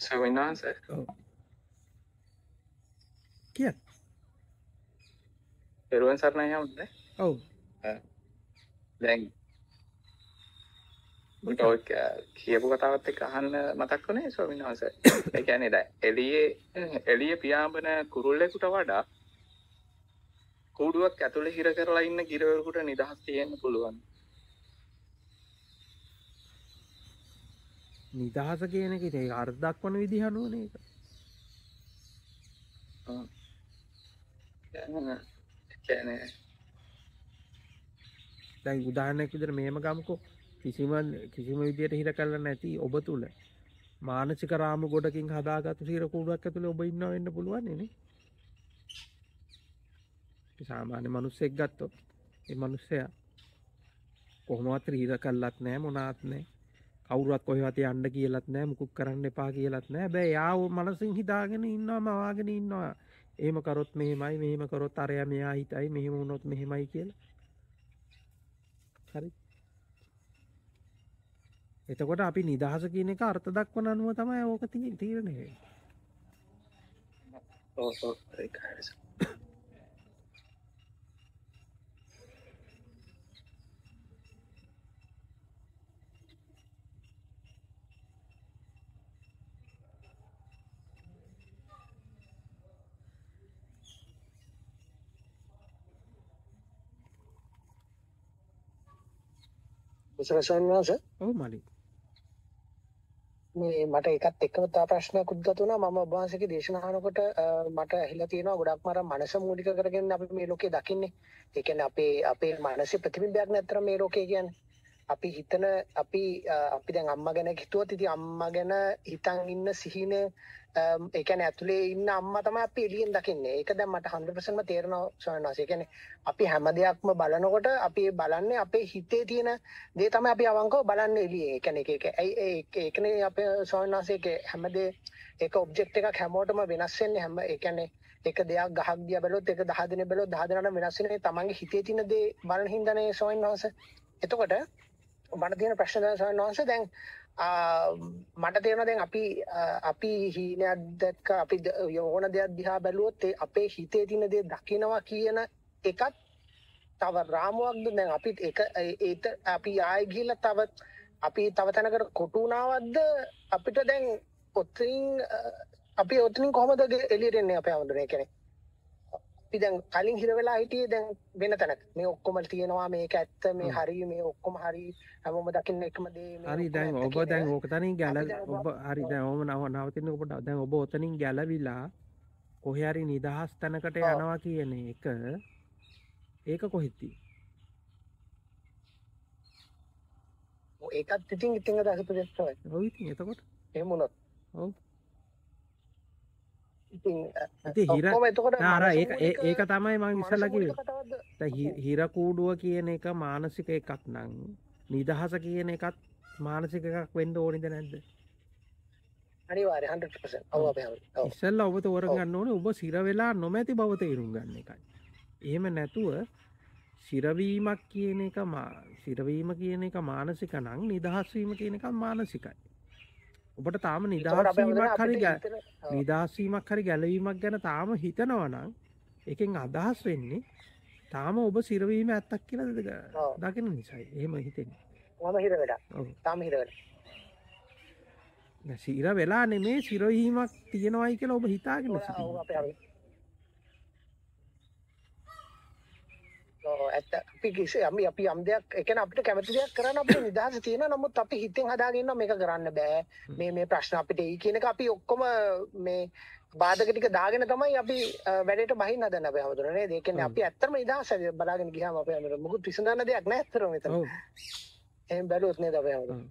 සවිනාස කිය පෙරුවන් සරණයම් ඔවු දැන් මට ඔය කියපු කතාවත් එක්ක අහන්න මතක් වුණේ ස්වාමීන් වහන්සේ. ඒ කියන්නේ දැන් එළියේ එළියේ පියාඹන කුරුල්ලෙකුට වඩා කූඩුවක් ඇතුලේ හිර කරලා ඉන්න ගිරවරෙකුට නිදහස් තියෙන්න පුළුවන්. නිදහස කියන එක ඉතින් අර්ථ දක්වන විදිහ නෝනේ ඒක. ආ. කියන්නේ දැන් උදාහරණයක් විදිහට මෙහෙම ගමුකෝ කිසිම කිසිම විදියට හිර කරලා නැති ඔබ තුළ මානසික රාම ගොඩකින් හදාගත්තු සීර කූඩුවක් ඇතුළේ ඔබ ඉන්නවා වෙන්න පුළුවන් නේ. සාමාන්‍ය මිනිස්සෙක් ගත්තොත් ඒ මිනිස්සයා කොහොමවත් හිර කරලත් නැහැ මොනවත් නැහැ. කවුරුවත් කොහෙවත් යන්න කියලාත් නැහැ මුකුත් කරන්න එපා කියලාත් නැහැ. හැබැයි යාව මනසින් හිතාගෙන ඉන්නවා මවාගෙන ඉන්නවා. එහෙම කරොත් මෙහෙමයි මෙහෙම කරොත් අරයා මෙයා හිතයි මෙහෙම වුණොත් මෙහෙමයි කියලා. හරි එතකොට අපි නිදහස කියන එක අර්ථ දක්වන අනුව තමයි ඕක තීරණය සසන්වාස ඔව් මලික් මේ මට එකත් එක්කම තා ප්‍රශ්නයක් උද්ගත වුණා මම ඔබ වහන්සේගේ දේශනාවනකොට මට ඇහිලා තියෙනවා ගොඩක්ම අර මනස මූලික කරගෙන අපි මේ ලෝකේ දකින්නේ ඒ කියන්නේ අපේ අපේ මානසික ප්‍රතිබිම්බයක් නැත්තර මේ ලෝකේ කියන්නේ අපි හිතන අපි අපි දැන් අම්මා ගැන හිතුවත් ඉතින් අම්මා ගැන හිතන් ඉන්න සිහින ඒ කියන්නේ ඇතුලේ ඉන්න අම්මා තමයි අපි එළියෙන් දකින්නේ. ඒක දැන් මට 100%ම තේරෙනවා ස්වාමීන් වහන්සේ. ඒ කියන්නේ අපි හැම දෙයක්ම බලනකොට අපි බලන්නේ අපේ හිතේ තියෙන දේ තමයි අපි අවංකව බලන්නේ එළියෙන්. ඒ කියන්නේ ඒක ඒක ඒකනේ අපේ ස්වාමීන් වහන්සේ හැම දෙය ඒක ඔබ්ජෙක්ට් එකක් හැමෝටම වෙනස් වෙන්නේ හැම ඒ කියන්නේ එක දෙයක් ගහක් දිහා බැලුවොත් ඒක 10 දින බැලුවොත් 10 දිනකට වෙනස් වෙන්නේ තමන්ගේ හිතේ තියෙන දේ බලන හින්දානේ ස්වාමීන් වහන්සේ. එතකොට මට තියෙන ප්‍රශ්න නොන්ස දැන් මට තේරෙන දැන් අපි අපි හීනයක් දැක්ක අපි යෝන දෙයක් දිහා බැලුවොත් අපේ හිතේ තියෙන දේ දකිනවා කියන එකත් තව රාමුවක්ද දැන් අපි එක ඒත අපි ආය ගිහිල්ලා තවත් අපි තව තැනකට කොටු වුණාවත්ද අපිට දැන් ඔතින් අපි ඔතනින් කොහොමද එළියට එන්නේ අපේ ආමඳුරේ කෙනෙක් අපි දැන් කලින් හිර වෙලා හිටියේ දැන් වෙන තැනක මේ ඔක්කොම තියෙනවා මේක ඇත්ත මේ හරි මේ ඔක්කොම හරි හැමෝම දකින්න එකම දේ හරි දැන් ඔබ දැන් ඕක තනින් ගැල ඔබ හරි දැන් ඔම නව නවතින්න ඔබ දැන් ඔබ ඔතනින් ගැලවිලා කොහේ හරි නිදහස් තැනකට යනවා කියන එක ඒක කොහෙද තියෙන්නේ ඒකත් ඉතින් ඉතින් දහස ප්‍රදේශය. ඔව් ඉතින් එතකොට එහෙම වුණොත්. ඔව්. ඉතින් හිර අර ඒක ඒක තමයි මං ඉස්සලා කිව්වේ. හිර කූඩුව කියන එක මානසික එකක් නම් නිදහස කියන එකත් මානසික එකක් වෙන්න ඕනේද නැද්ද? අනිවාර්යයෙන් 100% ඔව් අපේ ඔව්. ඉස්සලා ඔබ තෝරගන්න ඕනේ ඔබ සිර වෙලා නොමැති බව තේරුම් ගන්න එකයි. එහෙම නැතුව සිරවීමක් කියන එක සිරවීම කියන එක මානසික නම් නිදහස් වීම කියන එකත් මානසිකයි. ඔබට තාම නිදහසීමක් හරි නිදහසීමක් හරි ගැලවීමක් ගැන තාම හිතනවනම් එකෙන් අදහස් වෙන්නේ තාම ඔබ සිරවීම ඇත්තක් කියලා දෙක දකින නිසයි එහෙම හිතෙන්නේ මම හිර වෙලා තාම හිර වෙලා සිර වෙලා නෙමේ සිරවීමක් තියෙනවයි කියලා ඔබ හිතාගෙන සිටිනවා ඇත්ත අපි කිසි අපි අපි යම් දෙයක් එකන අපිට කැමති දෙයක් කරන්න අපිට නිදහස තියෙන නමුත් අපි හිතෙන් හදාගන්න මේක කරන්න බෑ මේ මේ ප්‍රශ්න අපිට ඒ කියන එක අපි ඔක්කොම මේ බාධක ටික දාගෙන තමයි අපි වැඩට බහින්න හදන්න අපි හැමදෙරනේ ඒ කියන්නේ අපි ඇත්තම නිදහස බලාගෙන ගියාම අපි හැමදෙර මොකුත් විසඳන්න දෙයක් නෑ ඇත්තටම මෙතන එහෙම බැලුවොත් නේද අපි හැමදෙර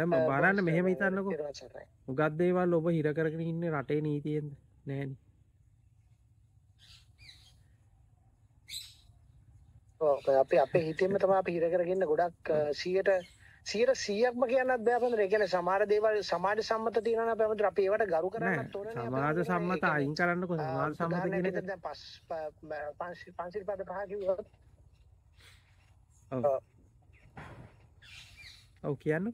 දැන් බලන්න මෙහෙම හිතන්නකෝ උගත් දේවල් ඔබ හිර කරගෙන ඉන්නේ රටේ නීතියෙන්ද නෑනේ අපේ අපේ හිතෙම තම අපි හිරකරගන්න ගොඩක් සියට සියට සියක්ම කියන්න අධ්‍යාපනර ගැන සමාර දේවල් සමාජ සම්මත තියන පැමට අපේවට ගරු කරන්න තොර සමාජ සම්මත අයින් කරන්නක සමාජ සම්මත පස් පන්සිල් පන්සිල් පද පහ ඔව් කියන්න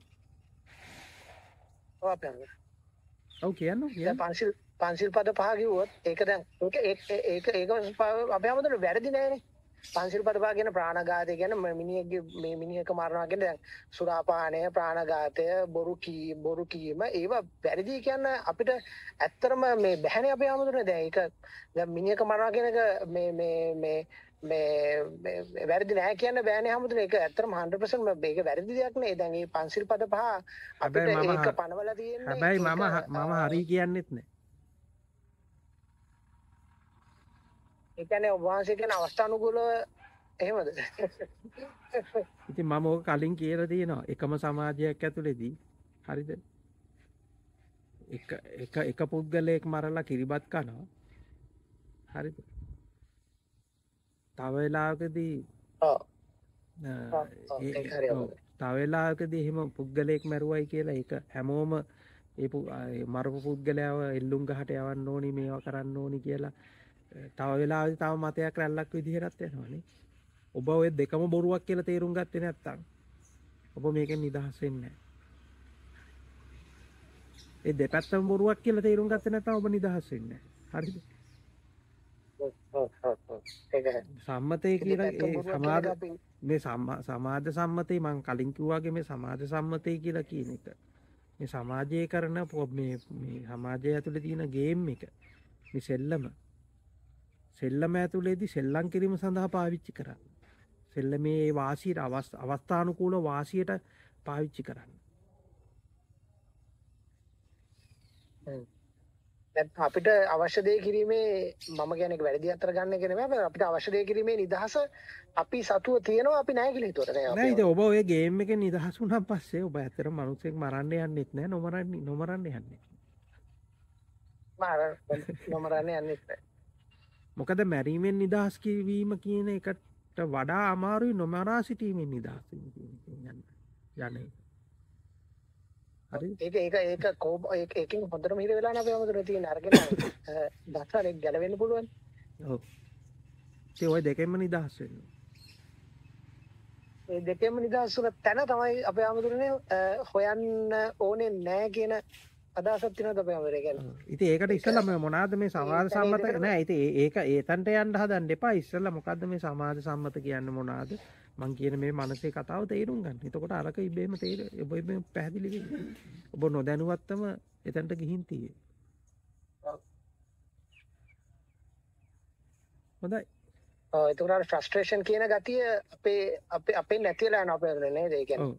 ඔව් කියන්න කිය පන්සිල් පන්සිල් පද පහ කිව්වොත් ඒක දැන් ඒක ඒක ඒක අපේ අමතට වැරදි නෑනේ පංසිල් පටපා ගැන ප්‍රාණඝාතය ගැන මිනිියගේ මේ මිනිහක මරණවාගෙන සුරාපානය ප්‍රාණඝාතය බොරු කී බොරු කීම ඒවා වැරදිී කියන්න අපිට ඇත්තරම මේ බැහැන අපේ හමුදුරන දැයික මිනිියක මරවාගෙනක මේ වැරදි නෑ කියන්න බෑන හමුදුන එක ඇතරම හන්ඩපසම බේක වැරදි දෙයක්න දැගේ පන්සිල් පට පහ අප පනවල තිය හැබැයි මම මම හරි කියන්නෙත් නෑ එකන ඔබහන්සේ කියන අවස්ථානුකූල එහෙමද ඉතින් මම ඕක කලින් කියලා තියෙනවා එකම සමාජයක් ඇතුළේදී හරිද එක එක පුද්ගලයෙක් මරලා කිරිබත් කනවා හරිද තව වෙලාවකදී තව වෙලාවකදී එහෙම පුද්ගලයෙක් මැරුවයි කියලා ඒක හැමෝම ඒ මරපු පුද්ගලයාව එල්ලුම් ගහට යවන්න ඕනි මේවා කරන්න ඕනි කියලා තව වෙලාවදි තව මතයක් රැල්ලක් විදිහටත් යනවනේ. ඔබ ඔය දෙකම බොරුවක් කියලා තේරුම් ගත්තේ නැත්තම් ඔබ මේකෙන් නිදහස් වෙන්නේ නැහැ. ඒ දෙපැත්තම බොරුවක් කියලා තේරුම් ගත්තේ නැත්තම් ඔබ නිදහස් වෙන්නේ නැහැ. හරිද? සම්මතය කියලා සමාජ මේ සමාජ සම්මතය මං කලින් කිව්වාගේ මේ සමාජ සම්මතය කියලා කියන එක මේ සමාජය කරන මේ සමාජය ඇතුළේ තියෙන ගේම් එක මේ සෙල්ලම සෙල්ලම ඇතුළේදී සෙල්ලං කිරීම සඳහා පාවිච්චි කරන්න. සෙල්ල මේ වාසියට අවස් අවස්ථානුකූල වාසියට පාවිච්චි කරන්න. අපිට අවශ්‍ය දේ කිරීමේ මම කියන්නේ වැරදි අතර ගන්න එක නෙමෙයි අපිට අවශ්‍ය දේ කිරීමේ නිදහස අපි සතුව තියෙනවා අපි නැහැ කියලා හිතුවට නෑ නෑ ඉතින් ඔබ ඔය ගේම් එකේ නිදහස් වුණා පස්සේ ඔබ ඇත්තටම මිනිස්සෙක් මරන්න යන්නෙත් නෑ නොමරන්න නොමරන්න යන්නේ නෑ මරන්න යන්නෙත් නෑ මොකද මැරීමෙන් නිදහස් කිරීම කියන එකට වඩා අමාරුයි නොමරා සිටීමෙන් නිදහස් යන්න යන්නේ ඒක ඒක ඒක කෝබ ඒකින් හොඳට මිහිර වෙලා නැහැ අපේ තියෙන අරගෙන දස්සරෙක් ගැලවෙන්න පුළුවන් ඔව් ඒ ওই දෙකෙන්ම නිදහස් වෙන්න ඒ දෙකෙන්ම නිදහස් වුණ තැන තමයි අපේ ආමතුරනේ හොයන්න ඕනේ නැහැ කියන අදසත් ඉති ඒකට ඉස්සලම මොනාද මේ සමාජ සම්මත නෑ ඇති ඒක ඒතන්ට යන්ඩ හදන් එපා ඉස්සල්ල මොකක්ද මේ සමාජ සම්මත කියන්න මොනාද මං කියන මේ මනසේ කතාව තේරුම් ගන්න එතකොට අරක ඉබේම තේර ඔබ පැහැදිලි ඔබ නොදැනුවත්තම එතැන්ට ගිහින්තිය හොඳයි එතුරට ෆ්‍රස්ට්‍රේෂන් කියන ගතිය අපේ අපේ අපේ නැතිලා නොපරනේ දේකන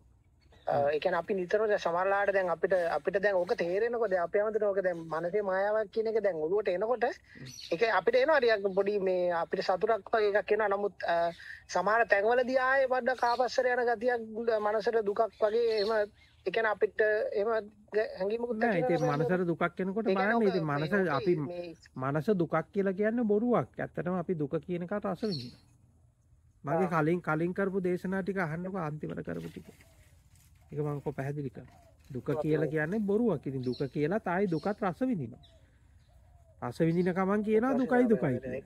එකන අපි නිතරම සමල්ලාට දැන් අපිට අපිට දැන් ඕක තේරෙනකොට අපයමත නෝක දැන් මනසේ මායාවක් කියන එක දැන් ඔලුවට එනකොට එක අපිට එනවා ටිකක් පොඩි මේ අපිට සතුටක් වගේ එකක් එනවා නමුත් සමහර තැන්වලදී ආයේ පොඩ්ඩක් ආපස්සට යන ගතියක් මනසට දුකක් වගේ එහෙම එකන අපිට එහෙම හැඟීමකුත් නැහැ මනසට දුකක් එනකොට බලන්න ඉතින් මනස අපි මනස දුකක් කියලා කියන්නේ බොරුවක් ඇත්තටම අපි දුක කියන එකට අසවිඳිනවා මගේ කලින් කලින් කරපු දේශනා ටික අහන්නකෝ අන්තිමට කරපු ටික එක මංකො පැහැදිලික දුක කියලා කියන්නේ බොරුවක් ඉතින් දුක කියලා තායි දුකත් රස විඳිනවා රස විඳින ගමන් කියනවා දුකයි දුකයි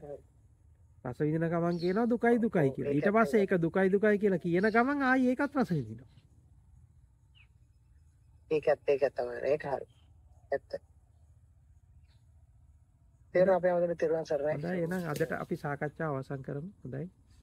රස විඳින ගමන් කියනවා දුකයි දුකයි කියලා ඊට පස්සේ ඒක දුකයි දුකයි කියලා කියන ගමන් ආයි ඒකත් රස විඳිනවා ඒකත් ඒක තමයි ඒක හරි ඇත්ත තේරුම් අපි ආවද තේරුම් සර් හොඳයි එහෙනම් අදට අපි සාකච්ඡාව අවසන් කරමු හොඳයි